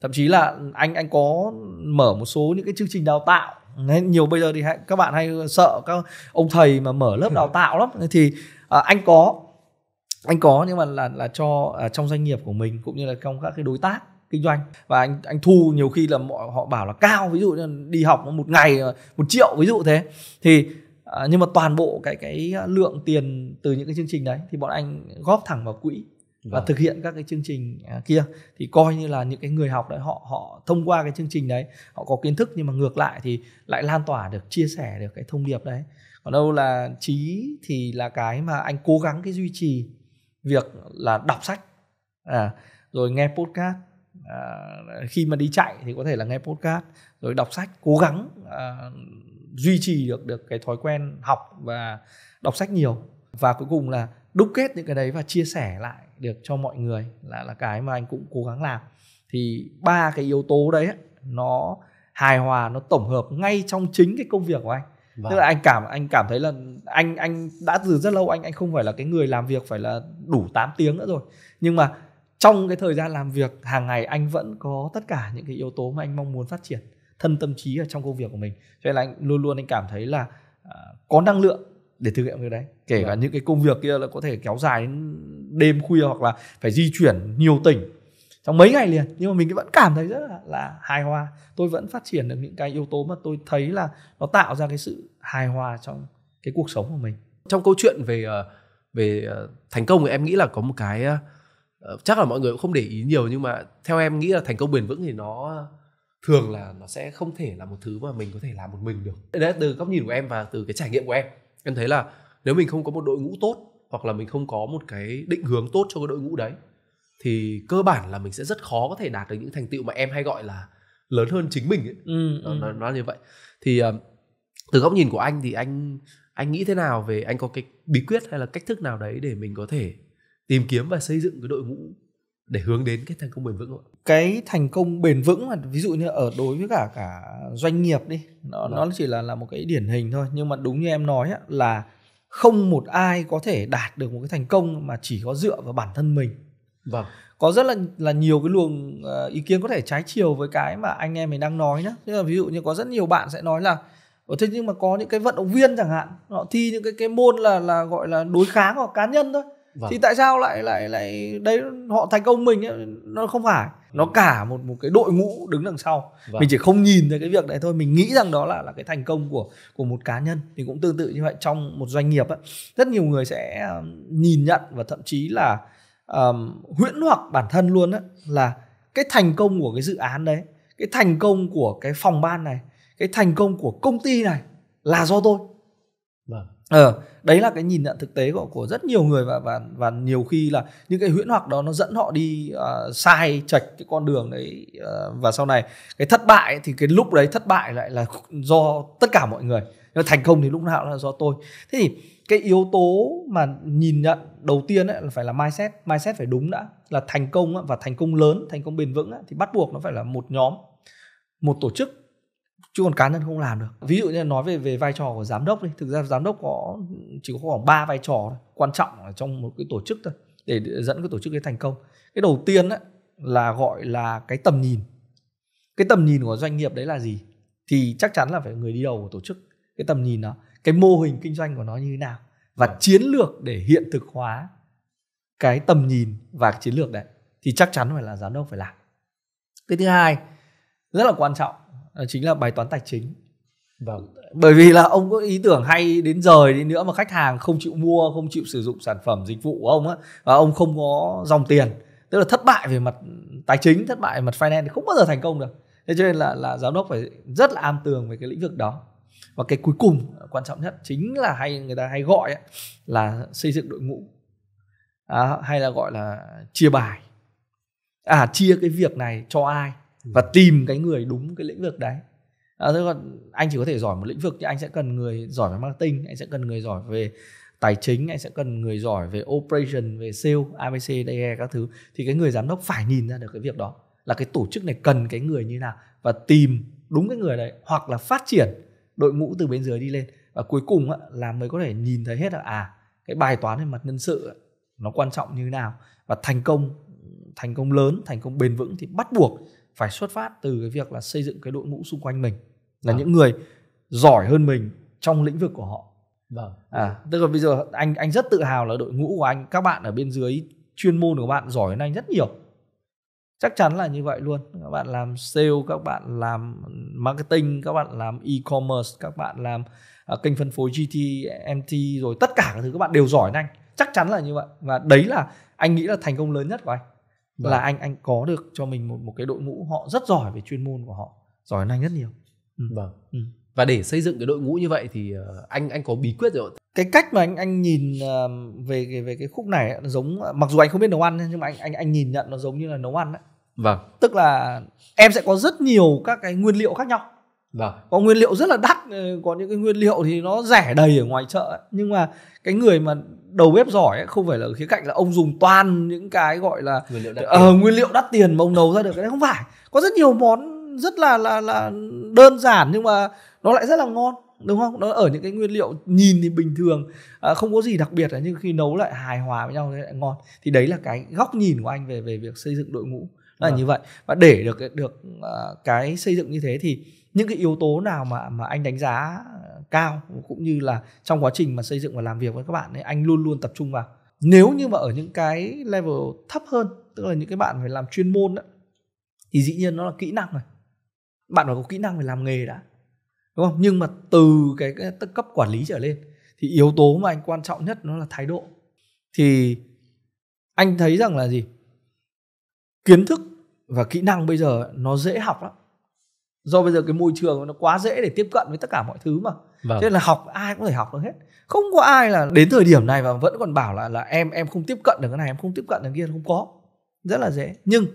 thậm chí là anh anh có mở một số những cái chương trình đào tạo nên nhiều bây giờ thì các bạn hay sợ các ông thầy mà mở lớp đào tạo lắm thì à, anh có anh có nhưng mà là là cho à, trong doanh nghiệp của mình cũng như là trong các cái đối tác kinh doanh và anh anh thu nhiều khi là mọi họ bảo là cao ví dụ như đi học một ngày một triệu ví dụ thế thì à, nhưng mà toàn bộ cái cái lượng tiền từ những cái chương trình đấy thì bọn anh góp thẳng vào quỹ và vâng. thực hiện các cái chương trình à, kia thì coi như là những cái người học đấy họ họ thông qua cái chương trình đấy họ có kiến thức nhưng mà ngược lại thì lại lan tỏa được chia sẻ được cái thông điệp đấy còn đâu là trí thì là cái mà anh cố gắng cái duy trì việc là đọc sách à, rồi nghe podcast à, khi mà đi chạy thì có thể là nghe podcast rồi đọc sách cố gắng à, duy trì được được cái thói quen học và đọc sách nhiều và cuối cùng là đúc kết những cái đấy và chia sẻ lại được cho mọi người là là cái mà anh cũng cố gắng làm thì ba cái yếu tố đấy nó hài hòa nó tổng hợp ngay trong chính cái công việc của anh vâng. tức là vâng. anh cảm anh cảm thấy là anh anh đã từ rất lâu anh anh không phải là cái người làm việc phải là đủ 8 tiếng nữa rồi nhưng mà trong cái thời gian làm việc hàng ngày anh vẫn có tất cả những cái yếu tố mà anh mong muốn phát triển thân tâm trí ở trong công việc của mình cho nên là anh luôn luôn anh cảm thấy là à, có năng lượng để thực hiện cái đấy kể dạ. cả những cái công việc kia là có thể kéo dài đến đêm khuya hoặc là phải di chuyển nhiều tỉnh trong mấy ngày liền nhưng mà mình vẫn cảm thấy rất là, là hài hòa tôi vẫn phát triển được những cái yếu tố mà tôi thấy là nó tạo ra cái sự hài hòa trong cái cuộc sống của mình trong câu chuyện về ờ, về ờ, thành công thì em nghĩ là có một cái ờ, Ờ, chắc là mọi người cũng không để ý nhiều nhưng mà theo em nghĩ là thành công bền vững thì nó thường là nó sẽ không thể là một thứ mà mình có thể làm một mình được đấy từ góc nhìn của em và từ cái trải nghiệm của em em thấy là nếu mình không có một đội ngũ tốt hoặc là mình không có một cái định hướng tốt cho cái đội ngũ đấy thì cơ bản là mình sẽ rất khó có thể đạt được những thành tựu mà em hay gọi là lớn hơn chính mình ấy ừ, nó, nó ừ. như vậy thì ờ, từ góc nhìn của anh thì anh anh nghĩ thế nào về anh có cái bí quyết hay là cách thức nào đấy để mình có thể tìm kiếm và xây dựng cái đội ngũ để hướng đến cái thành công bền vững không? cái thành công bền vững là ví dụ như ở đối với cả cả doanh nghiệp đi nó Đúng. Vâng. nó chỉ là là một cái điển hình thôi nhưng mà đúng như em nói á, là không một ai có thể đạt được một cái thành công mà chỉ có dựa vào bản thân mình vâng có rất là là nhiều cái luồng ờ, ý kiến có thể trái chiều với cái mà anh em mình đang nói nhá tức là ví dụ như có rất nhiều bạn sẽ nói là ở thế nhưng mà có những cái vận động viên chẳng hạn họ thi những cái cái môn là là gọi là đối kháng hoặc cá nhân thôi Vâng. thì tại sao lại lại lại đấy họ thành công mình ấy, nó không phải nó cả một một cái đội ngũ đứng đằng sau vâng. mình chỉ không nhìn thấy cái việc đấy thôi mình nghĩ rằng đó là là cái thành công của của một cá nhân thì cũng tương tự như vậy trong một doanh nghiệp ấy, rất nhiều người sẽ nhìn nhận và thậm chí là um, huyễn hoặc bản thân luôn ấy, là cái thành công của cái dự án đấy cái thành công của cái phòng ban này cái thành công của công ty này là do tôi ờ đấy là cái nhìn nhận thực tế của của rất nhiều người và và và nhiều khi là những cái huyễn hoặc đó nó dẫn họ đi uh, sai chệch cái con đường đấy uh, và sau này cái thất bại thì cái lúc đấy thất bại lại là do tất cả mọi người nhưng thành công thì lúc nào là do tôi thế thì cái yếu tố mà nhìn nhận đầu tiên ấy là phải là mindset mindset phải đúng đã là thành công và thành công lớn thành công bền vững thì bắt buộc nó phải là một nhóm một tổ chức chứ còn cá nhân không làm được ví dụ như nói về về vai trò của giám đốc đi thực ra giám đốc có chỉ có khoảng 3 vai trò quan trọng ở trong một cái tổ chức thôi để dẫn cái tổ chức cái thành công cái đầu tiên ấy, là gọi là cái tầm nhìn cái tầm nhìn của doanh nghiệp đấy là gì thì chắc chắn là phải người đi đầu của tổ chức cái tầm nhìn đó cái mô hình kinh doanh của nó như thế nào và chiến lược để hiện thực hóa cái tầm nhìn và chiến lược đấy thì chắc chắn phải là giám đốc phải làm cái thứ hai rất là quan trọng Ờ, chính là bài toán tài chính vâng bởi vì là ông có ý tưởng hay đến rời đi nữa mà khách hàng không chịu mua không chịu sử dụng sản phẩm dịch vụ của ông á và ông không có dòng tiền tức là thất bại về mặt tài chính thất bại về mặt finance thì không bao giờ thành công được thế cho nên là là giám đốc phải rất là am tường về cái lĩnh vực đó và cái cuối cùng quan trọng nhất chính là hay người ta hay gọi ấy, là xây dựng đội ngũ à, hay là gọi là chia bài à chia cái việc này cho ai Ừ. và tìm cái người đúng cái lĩnh vực đấy à, thế còn anh chỉ có thể giỏi một lĩnh vực nhưng anh sẽ cần người giỏi về marketing anh sẽ cần người giỏi về tài chính anh sẽ cần người giỏi về operation về sale abc de các thứ thì cái người giám đốc phải nhìn ra được cái việc đó là cái tổ chức này cần cái người như nào và tìm đúng cái người đấy hoặc là phát triển đội ngũ từ bên dưới đi lên và cuối cùng là mới có thể nhìn thấy hết là à cái bài toán về mặt nhân sự nó quan trọng như thế nào và thành công thành công lớn thành công bền vững thì bắt buộc phải xuất phát từ cái việc là xây dựng cái đội ngũ xung quanh mình là à. những người giỏi hơn mình trong lĩnh vực của họ vâng à tức là bây giờ anh anh rất tự hào là đội ngũ của anh các bạn ở bên dưới chuyên môn của bạn giỏi hơn anh rất nhiều chắc chắn là như vậy luôn các bạn làm sale các bạn làm marketing các bạn làm e-commerce các bạn làm uh, kênh phân phối GT MT rồi tất cả các thứ các bạn đều giỏi hơn anh chắc chắn là như vậy và đấy là anh nghĩ là thành công lớn nhất của anh là vâng. anh anh có được cho mình một một cái đội ngũ họ rất giỏi về chuyên môn của họ giỏi hơn anh rất nhiều ừ. vâng ừ. và để xây dựng cái đội ngũ như vậy thì ờ, anh anh có bí quyết rồi cái cách mà anh anh nhìn ờ, về về, cái khúc này ấy, giống mặc dù anh không biết nấu ăn nhưng mà anh anh anh nhìn nhận nó giống như là nấu ăn đấy vâng tức là em sẽ có rất nhiều các cái nguyên liệu khác nhau Vâng. Có nguyên liệu rất là đắt, ờ, có những cái nguyên liệu thì nó rẻ đầy ở ngoài chợ ấy. nhưng mà cái người mà đầu bếp giỏi ấy, không phải là khía cạnh là ông dùng toàn những cái gọi là nguyên liệu đắt ờ, tiền, nguyên liệu đắt tiền mà ông nấu ra được cái đấy không phải có rất nhiều món rất là là là đơn giản nhưng mà nó lại rất là ngon đúng không nó ở những cái nguyên liệu nhìn thì bình thường à, không có gì đặc biệt nhưng khi nấu lại hài hòa với nhau thì lại ngon thì đấy là cái góc nhìn của anh về về việc xây dựng đội ngũ là ừ. như vậy và để được được uh, cái xây dựng như thế thì những cái yếu tố nào mà mà anh đánh giá cao cũng như là trong quá trình mà xây dựng và làm việc với các bạn ấy anh luôn luôn tập trung vào nếu như mà ở những cái level thấp hơn tức là những cái bạn phải làm chuyên môn đó, thì dĩ nhiên nó là kỹ năng rồi bạn phải có kỹ năng về làm nghề đã đúng không nhưng mà từ cái, cái cấp quản lý trở lên thì yếu tố mà anh quan trọng nhất nó là thái độ thì anh thấy rằng là gì kiến thức và kỹ năng bây giờ nó dễ học lắm do bây giờ cái môi trường nó quá dễ để tiếp cận với tất cả mọi thứ mà vâng. cho nên là học ai cũng có thể học được hết không có ai là đến thời điểm này và vẫn còn bảo là là em em không tiếp cận được cái này em không tiếp cận được kia không có rất là dễ nhưng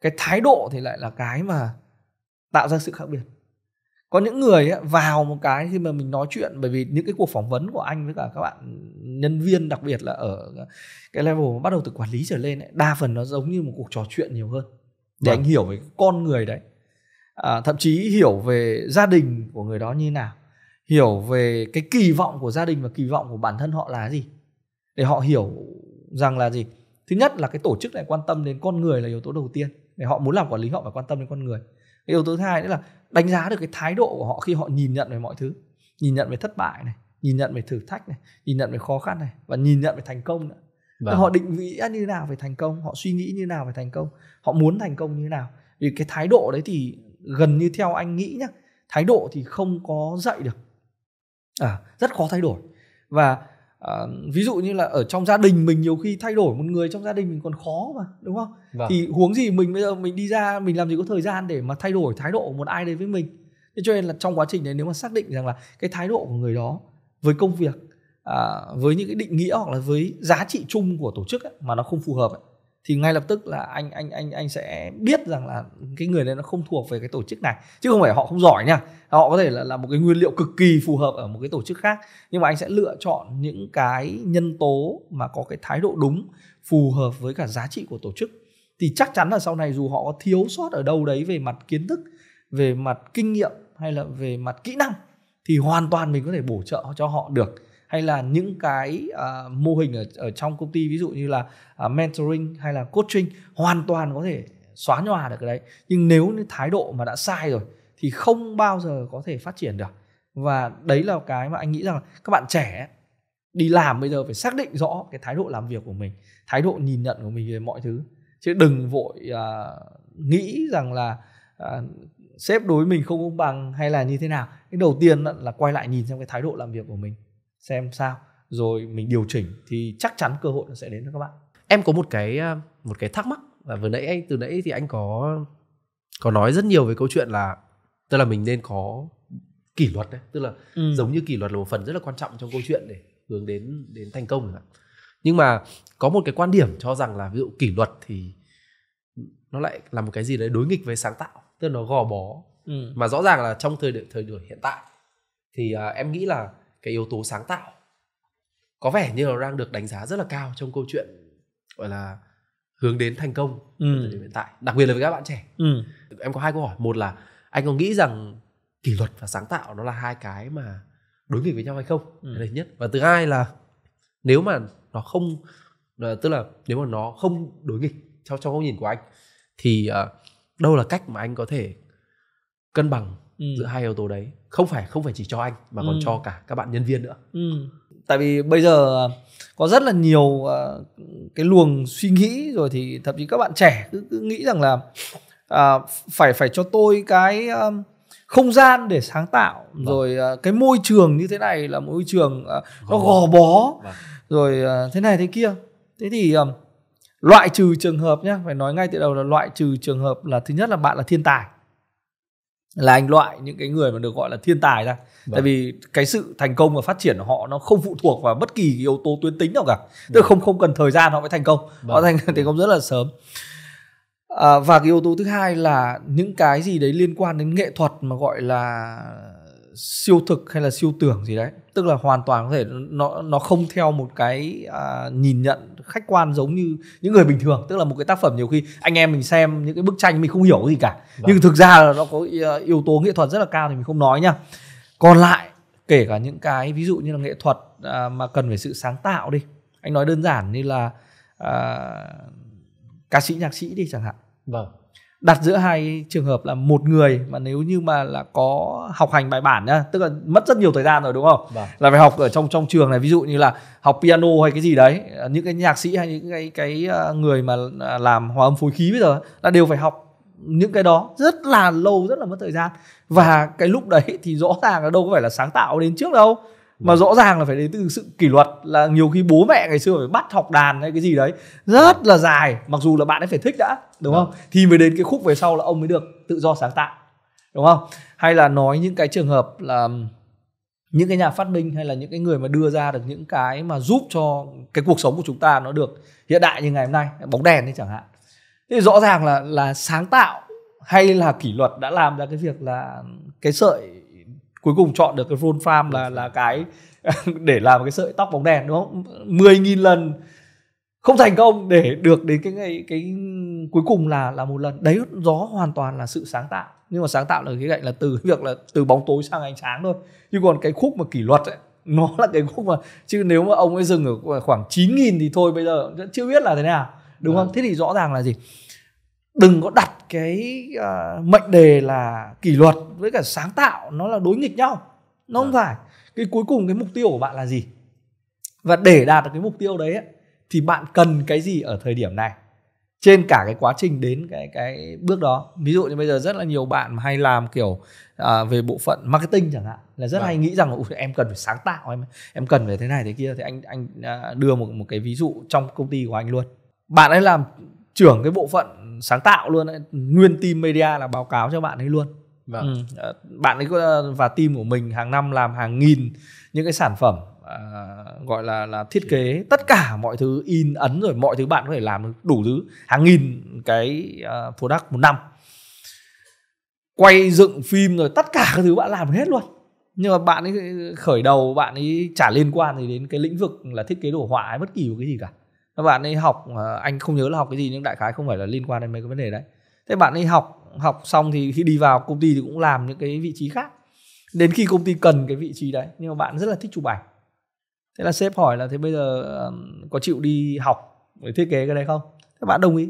cái thái độ thì lại là cái mà tạo ra sự khác biệt có những người ấy, vào một cái khi mà mình nói chuyện bởi vì những cái cuộc phỏng vấn của anh với cả các bạn nhân viên đặc biệt là ở cái level mà bắt đầu từ quản lý trở lên ấy, đa phần nó giống như một cuộc trò chuyện nhiều hơn để vâng. anh hiểu về con người đấy à, thậm chí hiểu về gia đình của người đó như nào hiểu về cái kỳ vọng của gia đình và kỳ vọng của bản thân họ là gì để họ hiểu rằng là gì thứ nhất là cái tổ chức này quan tâm đến con người là yếu tố đầu tiên để họ muốn làm quản lý họ phải quan tâm đến con người cái yếu tố thứ hai nữa là đánh giá được cái thái độ của họ khi họ nhìn nhận về mọi thứ nhìn nhận về thất bại này nhìn nhận về thử thách này nhìn nhận về khó khăn này và nhìn nhận về thành công nữa vâng. họ định vị như nào về thành công họ suy nghĩ như nào về thành công họ muốn thành công như nào vì cái thái độ đấy thì gần như theo anh nghĩ nhá thái độ thì không có dạy được à rất khó thay đổi và à, ví dụ như là ở trong gia đình mình nhiều khi thay đổi một người trong gia đình mình còn khó mà đúng không vâng. thì huống gì mình bây giờ mình đi ra mình làm gì có thời gian để mà thay đổi thái độ của một ai đấy với mình thế cho nên là trong quá trình đấy nếu mà xác định rằng là cái thái độ của người đó với công việc à, với những cái định nghĩa hoặc là với giá trị chung của tổ chức ấy, mà nó không phù hợp ấy, thì ngay lập tức là anh anh anh anh sẽ biết rằng là cái người đấy nó không thuộc về cái tổ chức này chứ không phải họ không giỏi nha họ có thể là là một cái nguyên liệu cực kỳ phù hợp ở một cái tổ chức khác nhưng mà anh sẽ lựa chọn những cái nhân tố mà có cái thái độ đúng phù hợp với cả giá trị của tổ chức thì chắc chắn là sau này dù họ có thiếu sót ở đâu đấy về mặt kiến thức về mặt kinh nghiệm hay là về mặt kỹ năng thì hoàn toàn mình có thể bổ trợ cho họ được hay là những cái uh, mô hình ở ở trong công ty ví dụ như là uh, mentoring hay là coaching hoàn toàn có thể xóa nhòa được cái đấy nhưng nếu như thái độ mà đã sai rồi thì không bao giờ có thể phát triển được và đấy là cái mà anh nghĩ rằng các bạn trẻ đi làm bây giờ phải xác định rõ cái thái độ làm việc của mình thái độ nhìn nhận của mình về mọi thứ chứ đừng vội uh, nghĩ rằng là uh, sếp đối mình không công bằng hay là như thế nào cái đầu tiên là, là quay lại nhìn xem cái thái độ làm việc của mình xem sao rồi mình điều chỉnh thì chắc chắn cơ hội nó sẽ đến cho các bạn em có một cái ờ, một cái thắc mắc và vừa nãy anh từ nãy thì anh có có nói rất nhiều về câu chuyện là tức là mình nên có kỷ luật đấy tức là ừ. giống như kỷ luật là một phần rất là quan trọng trong câu chuyện để hướng đến đến thành công nhưng mà có một cái quan điểm cho rằng là ví dụ kỷ luật thì nó lại là một cái gì đấy đối nghịch với sáng tạo tức là nó gò bó ừ. mà rõ ràng là trong thời điểm thời điểm hiện tại thì à, em nghĩ là cái yếu tố sáng tạo có vẻ như là đang được đánh giá rất là cao trong câu chuyện gọi là hướng đến thành công ừ. hiện tại đặc biệt là với các bạn trẻ ừ. em có hai câu hỏi một là anh có nghĩ rằng kỷ luật và sáng tạo nó là hai cái mà đối nghịch với nhau hay không ừ. Đấy nhất và thứ hai là nếu mà nó không ờ, tức là nếu mà nó không đối nghịch trong trong góc nhìn của anh thì uh, đâu là cách mà anh có thể cân bằng ừ. giữa hai yếu tố đấy không phải không phải chỉ cho anh mà còn ừ. cho cả các bạn nhân viên nữa ừ. tại vì bây giờ ờ, có rất là nhiều ờ, cái luồng suy nghĩ rồi thì thậm chí các bạn trẻ cứ, cứ nghĩ rằng là à, phải phải cho tôi cái um, không gian để sáng tạo vâng. rồi uh, cái môi trường như thế này là môi trường uh, nó gò bó vâng. rồi uh, thế này thế kia thế thì um, loại trừ trường hợp nhé phải nói ngay từ đầu là loại trừ trường hợp là thứ nhất là bạn là thiên tài là anh loại những cái người mà được gọi là thiên tài ra vâng. tại vì cái sự thành công và phát triển của họ nó không phụ thuộc vào bất kỳ cái yếu tố tuyến tính nào cả tức là vâng. không không cần thời gian họ mới thành công vâng. họ thành thành công rất là sớm à, và cái yếu tố thứ hai là những cái gì đấy liên quan đến nghệ thuật mà gọi là siêu thực hay là siêu tưởng gì đấy tức là hoàn toàn có thể nó nó không theo một cái à, nhìn nhận khách quan giống như những người bình thường tức là một cái tác phẩm nhiều khi anh em mình xem những cái bức tranh mình không hiểu gì cả vâng. nhưng thực ra là nó có à, yếu tố nghệ thuật rất là cao thì mình không nói nhá còn lại kể cả những cái ví dụ như là nghệ thuật à, mà cần phải sự sáng tạo đi anh nói đơn giản như là à, ca sĩ nhạc sĩ đi chẳng hạn vâng đặt giữa hai trường hợp là một người mà nếu như mà là có học hành bài bản nhá tức là mất rất nhiều thời gian rồi đúng không vâng. là phải học ở trong trong trường này ví dụ như là học piano hay cái gì đấy những cái nhạc sĩ hay những cái cái ờ, người mà à, làm hòa âm phối khí bây giờ là đều phải học những cái đó rất là lâu rất là mất thời gian và cái lúc đấy thì rõ ràng là đâu có phải là sáng tạo đến trước đâu mà vâng. rõ ràng là phải đến từ sự kỷ luật là nhiều khi bố mẹ ngày xưa phải bắt học đàn hay cái gì đấy rất vâng. là dài mặc dù là bạn ấy phải thích đã đúng vâng. không thì mới đến cái khúc về sau là ông mới được tự do sáng tạo đúng không hay là nói những cái trường hợp là những cái nhà phát minh hay là những cái người mà đưa ra được những cái mà giúp cho cái cuộc sống của chúng ta nó được hiện đại như ngày hôm nay bóng đèn đi chẳng hạn thì rõ ràng là là sáng tạo hay là kỷ luật đã làm ra cái việc là cái sợi cuối cùng chọn được cái roll farm là là cái để làm cái sợi tóc bóng đèn đúng không 10.000 lần không thành công để được đến cái ngày cái cuối cùng là là một lần đấy đó hoàn toàn là sự sáng tạo nhưng mà sáng tạo là cái cạnh là từ việc là từ bóng tối sang ánh sáng thôi nhưng còn cái khúc mà kỷ luật ấy, nó là cái khúc mà chứ nếu mà ông ấy dừng ở khoảng 9.000 thì thôi bây giờ chưa biết là thế nào đúng vâng. không thế thì rõ ràng là gì đừng có đặt cái uh, mệnh đề là kỷ luật với cả sáng tạo nó là đối nghịch nhau nó à. không vâng. phải cái cuối cùng cái mục tiêu của bạn là gì và để đạt được cái mục tiêu đấy thì bạn cần cái gì ở thời điểm này trên cả cái quá trình đến cái cái bước đó ví dụ như bây giờ rất là nhiều bạn hay làm kiểu à, về bộ phận marketing chẳng hạn là rất vâng. hay nghĩ rằng Ủa, em cần phải sáng tạo em em cần phải thế này thế kia thì anh anh ờ, đưa một một cái ví dụ trong công ty của anh luôn bạn ấy làm trưởng cái bộ phận sáng tạo luôn ấy. nguyên team media là báo cáo cho bạn ấy luôn vâng. ừ. Ờ, bạn ấy và team của mình hàng năm làm hàng nghìn những cái sản phẩm à, gọi là là thiết kế tất cả mọi thứ in ấn rồi mọi thứ bạn có thể làm đủ thứ hàng nghìn cái uh, product một năm quay dựng phim rồi tất cả các thứ bạn làm hết luôn nhưng mà bạn ấy khởi đầu bạn ấy chả liên quan gì đến cái lĩnh vực là thiết kế đồ họa hay bất kỳ một cái gì cả các bạn ấy học ờ, anh không nhớ là học cái gì nhưng đại khái không phải là liên quan đến mấy cái vấn đề đấy thế bạn ấy học học xong thì khi đi vào công ty thì cũng làm những cái vị trí khác đến khi công ty cần cái vị trí đấy nhưng mà bạn rất là thích chụp ảnh thế là sếp hỏi là thế bây giờ có chịu đi học để thiết kế cái đấy không thế bạn đồng ý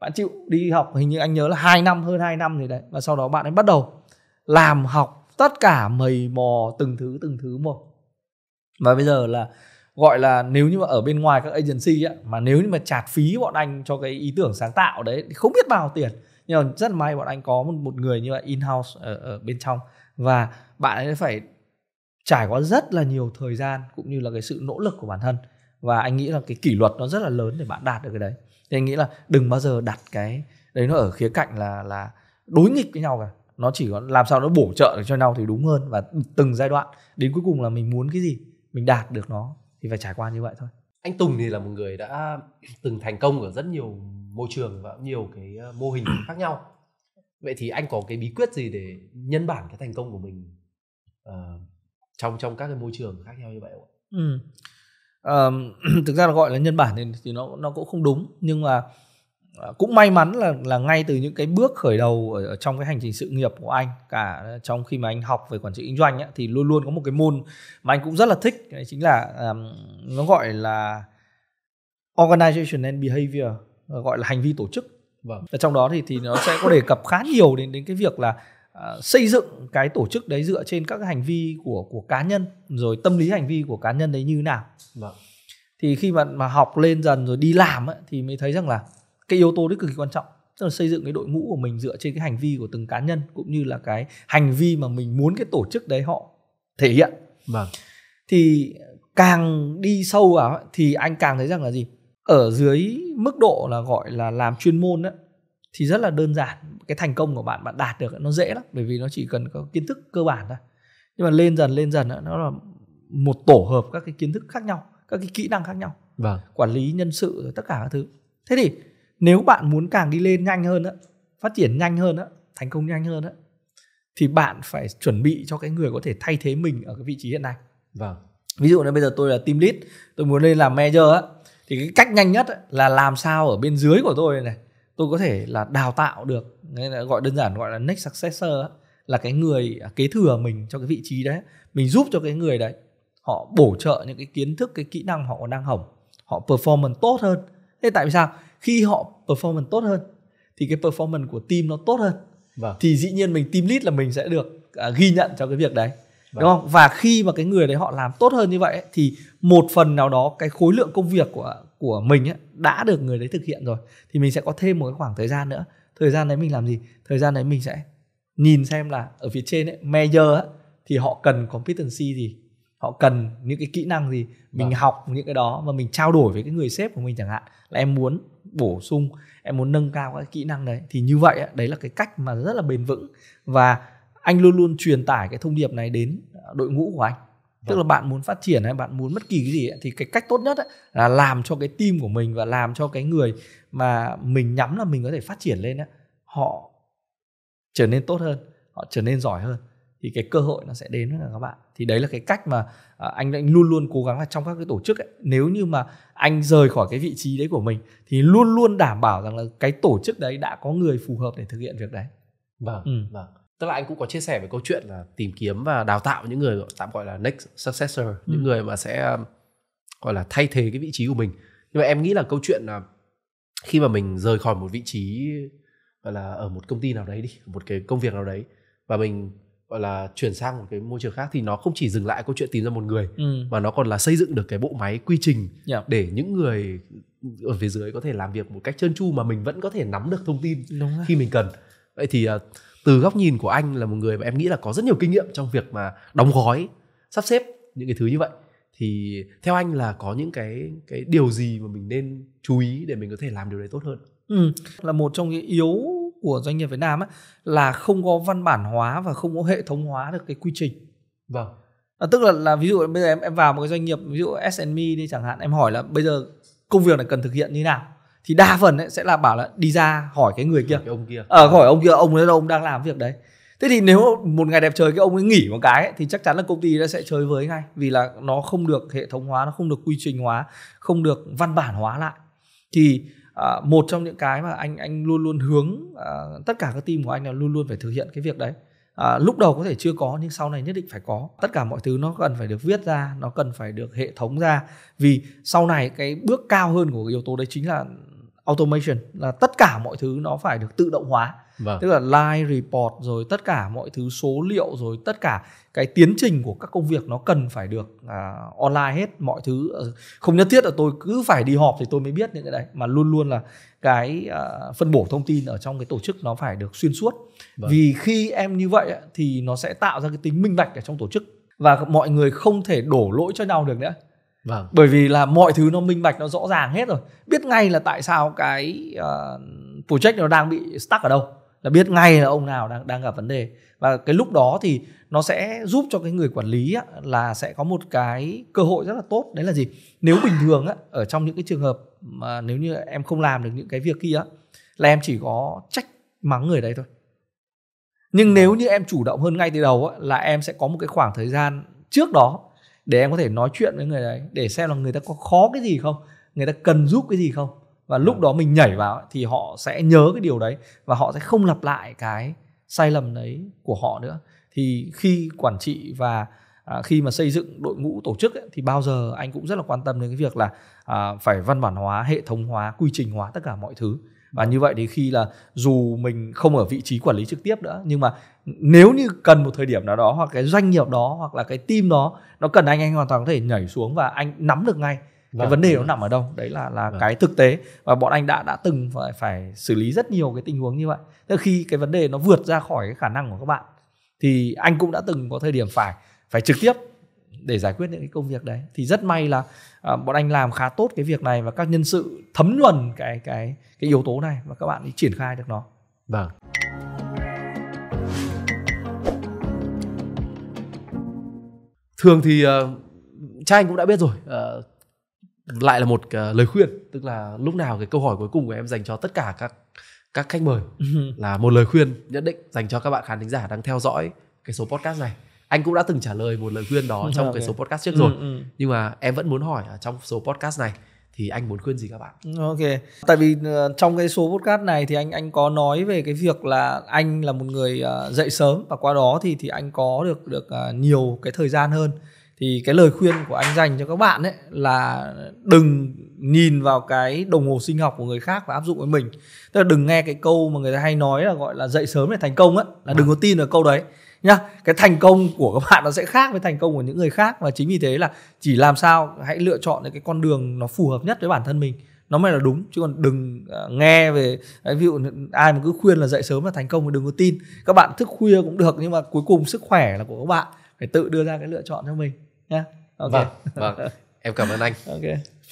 bạn chịu đi học hình như anh nhớ là 2 năm hơn 2 năm thì đấy và sau đó bạn ấy bắt đầu làm học tất cả mầy mò từng thứ từng thứ một và bây giờ là gọi là nếu như mà ở bên ngoài các agency á mà nếu như mà chạt phí bọn anh cho cái ý tưởng sáng tạo đấy thì không biết bao tiền nhưng mà rất may bọn anh có một, một người như là in house ở, ở bên trong và bạn ấy phải trải qua rất là nhiều thời gian cũng như là cái sự nỗ lực của bản thân và anh nghĩ là cái kỷ luật nó rất là lớn để bạn đạt được cái đấy thì anh nghĩ là đừng bao giờ đặt cái đấy nó ở khía cạnh là là đối nghịch với nhau cả nó chỉ có làm sao nó bổ trợ được cho nhau thì đúng hơn và từng giai đoạn đến cuối cùng là mình muốn cái gì mình đạt được nó thì phải trải qua như vậy thôi anh Tùng thì là một người đã từng thành công ở rất nhiều môi trường và nhiều cái ờ, mô hình khác nhau vậy thì anh có cái bí quyết gì để nhân bản cái thành công của mình uh, trong trong các cái môi trường khác nhau như vậy không? Ừ. Um, thực ra là gọi là nhân bản thì, thì nó nó cũng không đúng nhưng mà Ờ, cũng may mắn là là ngay từ những cái bước khởi đầu ở, ở trong cái hành trình sự nghiệp của anh cả trong khi mà anh học về quản trị kinh doanh ấy, thì luôn luôn có một cái môn mà anh cũng rất là thích đấy chính là um, nó gọi là organization and behavior gọi là hành vi tổ chức vâng. trong đó thì thì nó sẽ có đề cập khá nhiều đến đến cái việc là uh, xây dựng cái tổ chức đấy dựa trên các cái hành vi của của cá nhân rồi tâm lý hành vi của cá nhân đấy như nào vâng. thì khi mà mà học lên dần rồi đi làm ấy, thì mới thấy rằng là cái yếu tố đấy cực kỳ quan trọng tức là xây dựng cái đội ngũ của mình dựa trên cái hành vi của từng cá nhân cũng như là cái hành vi mà mình muốn cái tổ chức đấy họ thể hiện vâng thì càng đi sâu vào thì anh càng thấy rằng là gì ở dưới mức độ là gọi là làm chuyên môn ấy, thì rất là đơn giản cái thành công của bạn bạn đạt được nó dễ lắm bởi vì nó chỉ cần có kiến thức cơ bản thôi nhưng mà lên dần lên dần nó là một tổ hợp các cái kiến thức khác nhau các cái kỹ năng khác nhau vâng. quản lý nhân sự tất cả các thứ thế thì nếu bạn muốn càng đi lên nhanh hơn á phát triển nhanh hơn á thành công nhanh hơn á thì bạn phải chuẩn bị cho cái người có thể thay thế mình ở cái vị trí hiện nay vâng ví dụ như bây giờ tôi là team lead tôi muốn lên làm manager á thì cái cách nhanh nhất là làm sao ở bên dưới của tôi này tôi có thể là đào tạo được gọi đơn giản gọi là next successor á, là cái người à, kế thừa mình cho cái vị trí đấy mình giúp cho cái người đấy họ bổ trợ những cái kiến thức cái kỹ năng họ còn đang hỏng họ performance tốt hơn thế tại vì sao khi họ performance tốt hơn thì cái performance của team nó tốt hơn vâng. thì dĩ nhiên mình team lead là mình sẽ được à, ghi nhận cho cái việc đấy vâng. đúng không và khi mà cái người đấy họ làm tốt hơn như vậy ấy, thì một phần nào đó cái khối lượng công việc của của mình ấy, đã được người đấy thực hiện rồi thì mình sẽ có thêm một cái khoảng thời gian nữa thời gian đấy mình làm gì thời gian đấy mình sẽ nhìn xem là ở phía trên ấy major ấy, thì họ cần competency gì họ cần những cái kỹ năng gì mình vâng. học những cái đó và mình trao đổi với cái người sếp của mình chẳng hạn là em muốn bổ sung em muốn nâng cao cái kỹ năng đấy thì như vậy đấy là cái cách mà rất là bền vững và anh luôn luôn truyền tải cái thông điệp này đến à, đội ngũ của anh tức là vâng. bạn muốn phát triển hay bạn muốn bất kỳ cái gì thì cái cách tốt nhất là làm cho cái team của mình và làm cho cái người mà mình nhắm là mình có thể phát triển lên ấy, họ trở nên tốt hơn họ trở nên giỏi hơn thì cái cơ hội nó sẽ đến với các bạn thì đấy là cái cách mà à, anh anh luôn luôn cố gắng là trong các cái tổ chức ấy, nếu như mà anh rời khỏi cái vị trí đấy của mình thì luôn luôn đảm bảo rằng là cái tổ chức đấy đã có người phù hợp để thực hiện việc đấy vâng ừ. vâng tức là anh cũng có chia sẻ về câu chuyện là tìm kiếm và đào tạo những người tạm gọi là next successor ừ. những người mà sẽ um, gọi là thay thế cái vị trí của mình nhưng mà em nghĩ là câu chuyện là khi mà mình rời khỏi một vị trí gọi là ở một công ty nào đấy đi một cái công việc nào đấy và mình gọi là chuyển sang một cái môi trường khác thì nó không chỉ dừng lại câu chuyện tìm ra một người ừ. mà nó còn là xây dựng được cái bộ máy quy trình yeah. Dạ. để những người ở phía dưới có thể làm việc một cách trơn tru mà mình vẫn có thể nắm được thông tin Đúng khi mình cần vậy thì à, từ góc nhìn của anh là một người mà em nghĩ là có rất nhiều kinh nghiệm trong việc mà đóng gói sắp xếp những cái thứ như vậy thì theo anh là có những cái cái điều gì mà mình nên chú ý để mình có thể làm điều đấy tốt hơn ừ là một trong những yếu của doanh nghiệp Việt Nam ấy, là không có văn bản hóa và không có hệ thống hóa được cái quy trình. Vâng. À, tức là là ví dụ bây giờ em em vào một cái doanh nghiệp ví dụ SME đi chẳng hạn em hỏi là bây giờ công việc này cần thực hiện như nào thì đa phần ấy sẽ là bảo là đi ra hỏi cái người kia cái ông kia ờ à, hỏi ông kia ông ấy đâu ông đang làm việc đấy thế thì nếu một ngày đẹp trời cái ông ấy nghỉ một cái ấy, thì chắc chắn là công ty nó sẽ chơi với ngay vì là nó không được hệ thống hóa nó không được quy trình hóa không được văn bản hóa lại thì Ờ, một trong những cái mà anh anh luôn luôn hướng à, tất cả các team của anh là luôn luôn phải thực hiện cái việc đấy à, lúc đầu có thể chưa có nhưng sau này nhất định phải có tất cả mọi thứ nó cần phải được viết ra nó cần phải được hệ thống ra vì sau này cái bước cao hơn của cái yếu tố đấy chính là automation là tất cả mọi thứ nó phải được tự động hóa vâng. tức là live report rồi tất cả mọi thứ số liệu rồi tất cả cái tiến trình của các công việc nó cần phải được uh, online hết mọi thứ ờ, không nhất thiết là tôi cứ phải đi họp thì tôi mới biết những cái đấy mà luôn luôn là cái uh, phân bổ thông tin ở trong cái tổ chức nó phải được xuyên suốt vâng. vì khi em như vậy thì nó sẽ tạo ra cái tính minh bạch ở trong tổ chức và mọi người không thể đổ lỗi cho nhau được nữa Vâng. Bởi vì là mọi thứ nó minh bạch nó rõ ràng hết rồi, biết ngay là tại sao cái uh, project nó đang bị stuck ở đâu là biết ngay là ông nào đang đang gặp vấn đề và cái lúc đó thì nó sẽ giúp cho cái người quản lý á, là sẽ có một cái cơ hội rất là tốt đấy là gì nếu bình thường á, ở trong những cái trường hợp mà nếu như em không làm được những cái việc kia là em chỉ có trách mắng người đấy thôi nhưng nếu như em chủ động hơn ngay từ đầu á, là em sẽ có một cái khoảng thời gian trước đó để em có thể nói chuyện với người đấy để xem là người ta có khó cái gì không người ta cần giúp cái gì không và lúc vâng. đó mình nhảy vào thì họ sẽ nhớ cái điều đấy và họ sẽ không lặp lại cái sai lầm đấy của họ nữa thì khi quản trị và à, khi mà xây dựng đội ngũ tổ chức ấy, thì bao giờ anh cũng rất là quan tâm đến cái việc là à, phải văn bản hóa hệ thống hóa quy trình hóa tất cả mọi thứ và vâng. như vậy thì khi là dù mình không ở vị trí quản lý trực tiếp nữa nhưng mà nếu như cần một thời điểm nào đó hoặc cái doanh nghiệp đó hoặc là cái team đó nó cần anh anh hoàn toàn có thể nhảy xuống và anh nắm được ngay vâng. cái vấn đề nó nằm ở đâu đấy là là vâng. cái thực tế và bọn anh đã đã từng phải phải xử lý rất nhiều cái tình huống như vậy tức khi cái vấn đề nó vượt ra khỏi cái khả năng của các bạn thì anh cũng đã từng có thời điểm phải phải trực tiếp để giải quyết những cái công việc đấy thì rất may là uh, bọn anh làm khá tốt cái việc này và các nhân sự thấm nhuần cái cái cái yếu tố này và các bạn đi triển khai được nó vâng thường thì uh, cha anh cũng đã biết rồi uh, lại là một ờ, lời khuyên tức là lúc nào cái câu hỏi cuối cùng của em dành cho tất cả các các khách mời là một lời khuyên nhất định dành cho các bạn khán thính giả đang theo dõi cái số podcast này anh cũng đã từng trả lời một lời khuyên đó trong okay. cái số podcast trước ừ, rồi ừ. nhưng mà em vẫn muốn hỏi trong số podcast này thì anh muốn khuyên gì các bạn ok tại vì ờ, trong cái số podcast này thì anh anh có nói về cái việc là anh là một người ờ, dậy sớm và qua đó thì thì anh có được được nhiều cái thời gian hơn thì cái lời khuyên của anh dành cho các bạn ấy là đừng nhìn vào cái đồng hồ sinh học của người khác và áp dụng với mình tức là đừng nghe cái câu mà người ta hay nói là gọi là dậy sớm để thành công ấy là đừng có tin vào câu đấy nhá cái thành công của các bạn nó sẽ khác với thành công của những người khác và chính vì thế là chỉ làm sao hãy lựa chọn những cái con đường nó phù hợp nhất với bản thân mình nó mới là đúng chứ còn đừng ờ, nghe về ví dụ ai mà cứ khuyên là dậy sớm là thành công thì đừng có tin các bạn thức khuya cũng được nhưng mà cuối cùng sức khỏe là của các bạn phải tự đưa ra cái lựa chọn cho mình nhé ok vâng, vâng em cảm ơn anh ok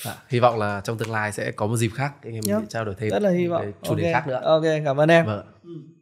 dạ, hy vọng là trong tương lai sẽ có một dịp khác anh em yep. trao đổi thêm rất là hy vọng chủ okay. đề khác nữa ok cảm ơn em vâng.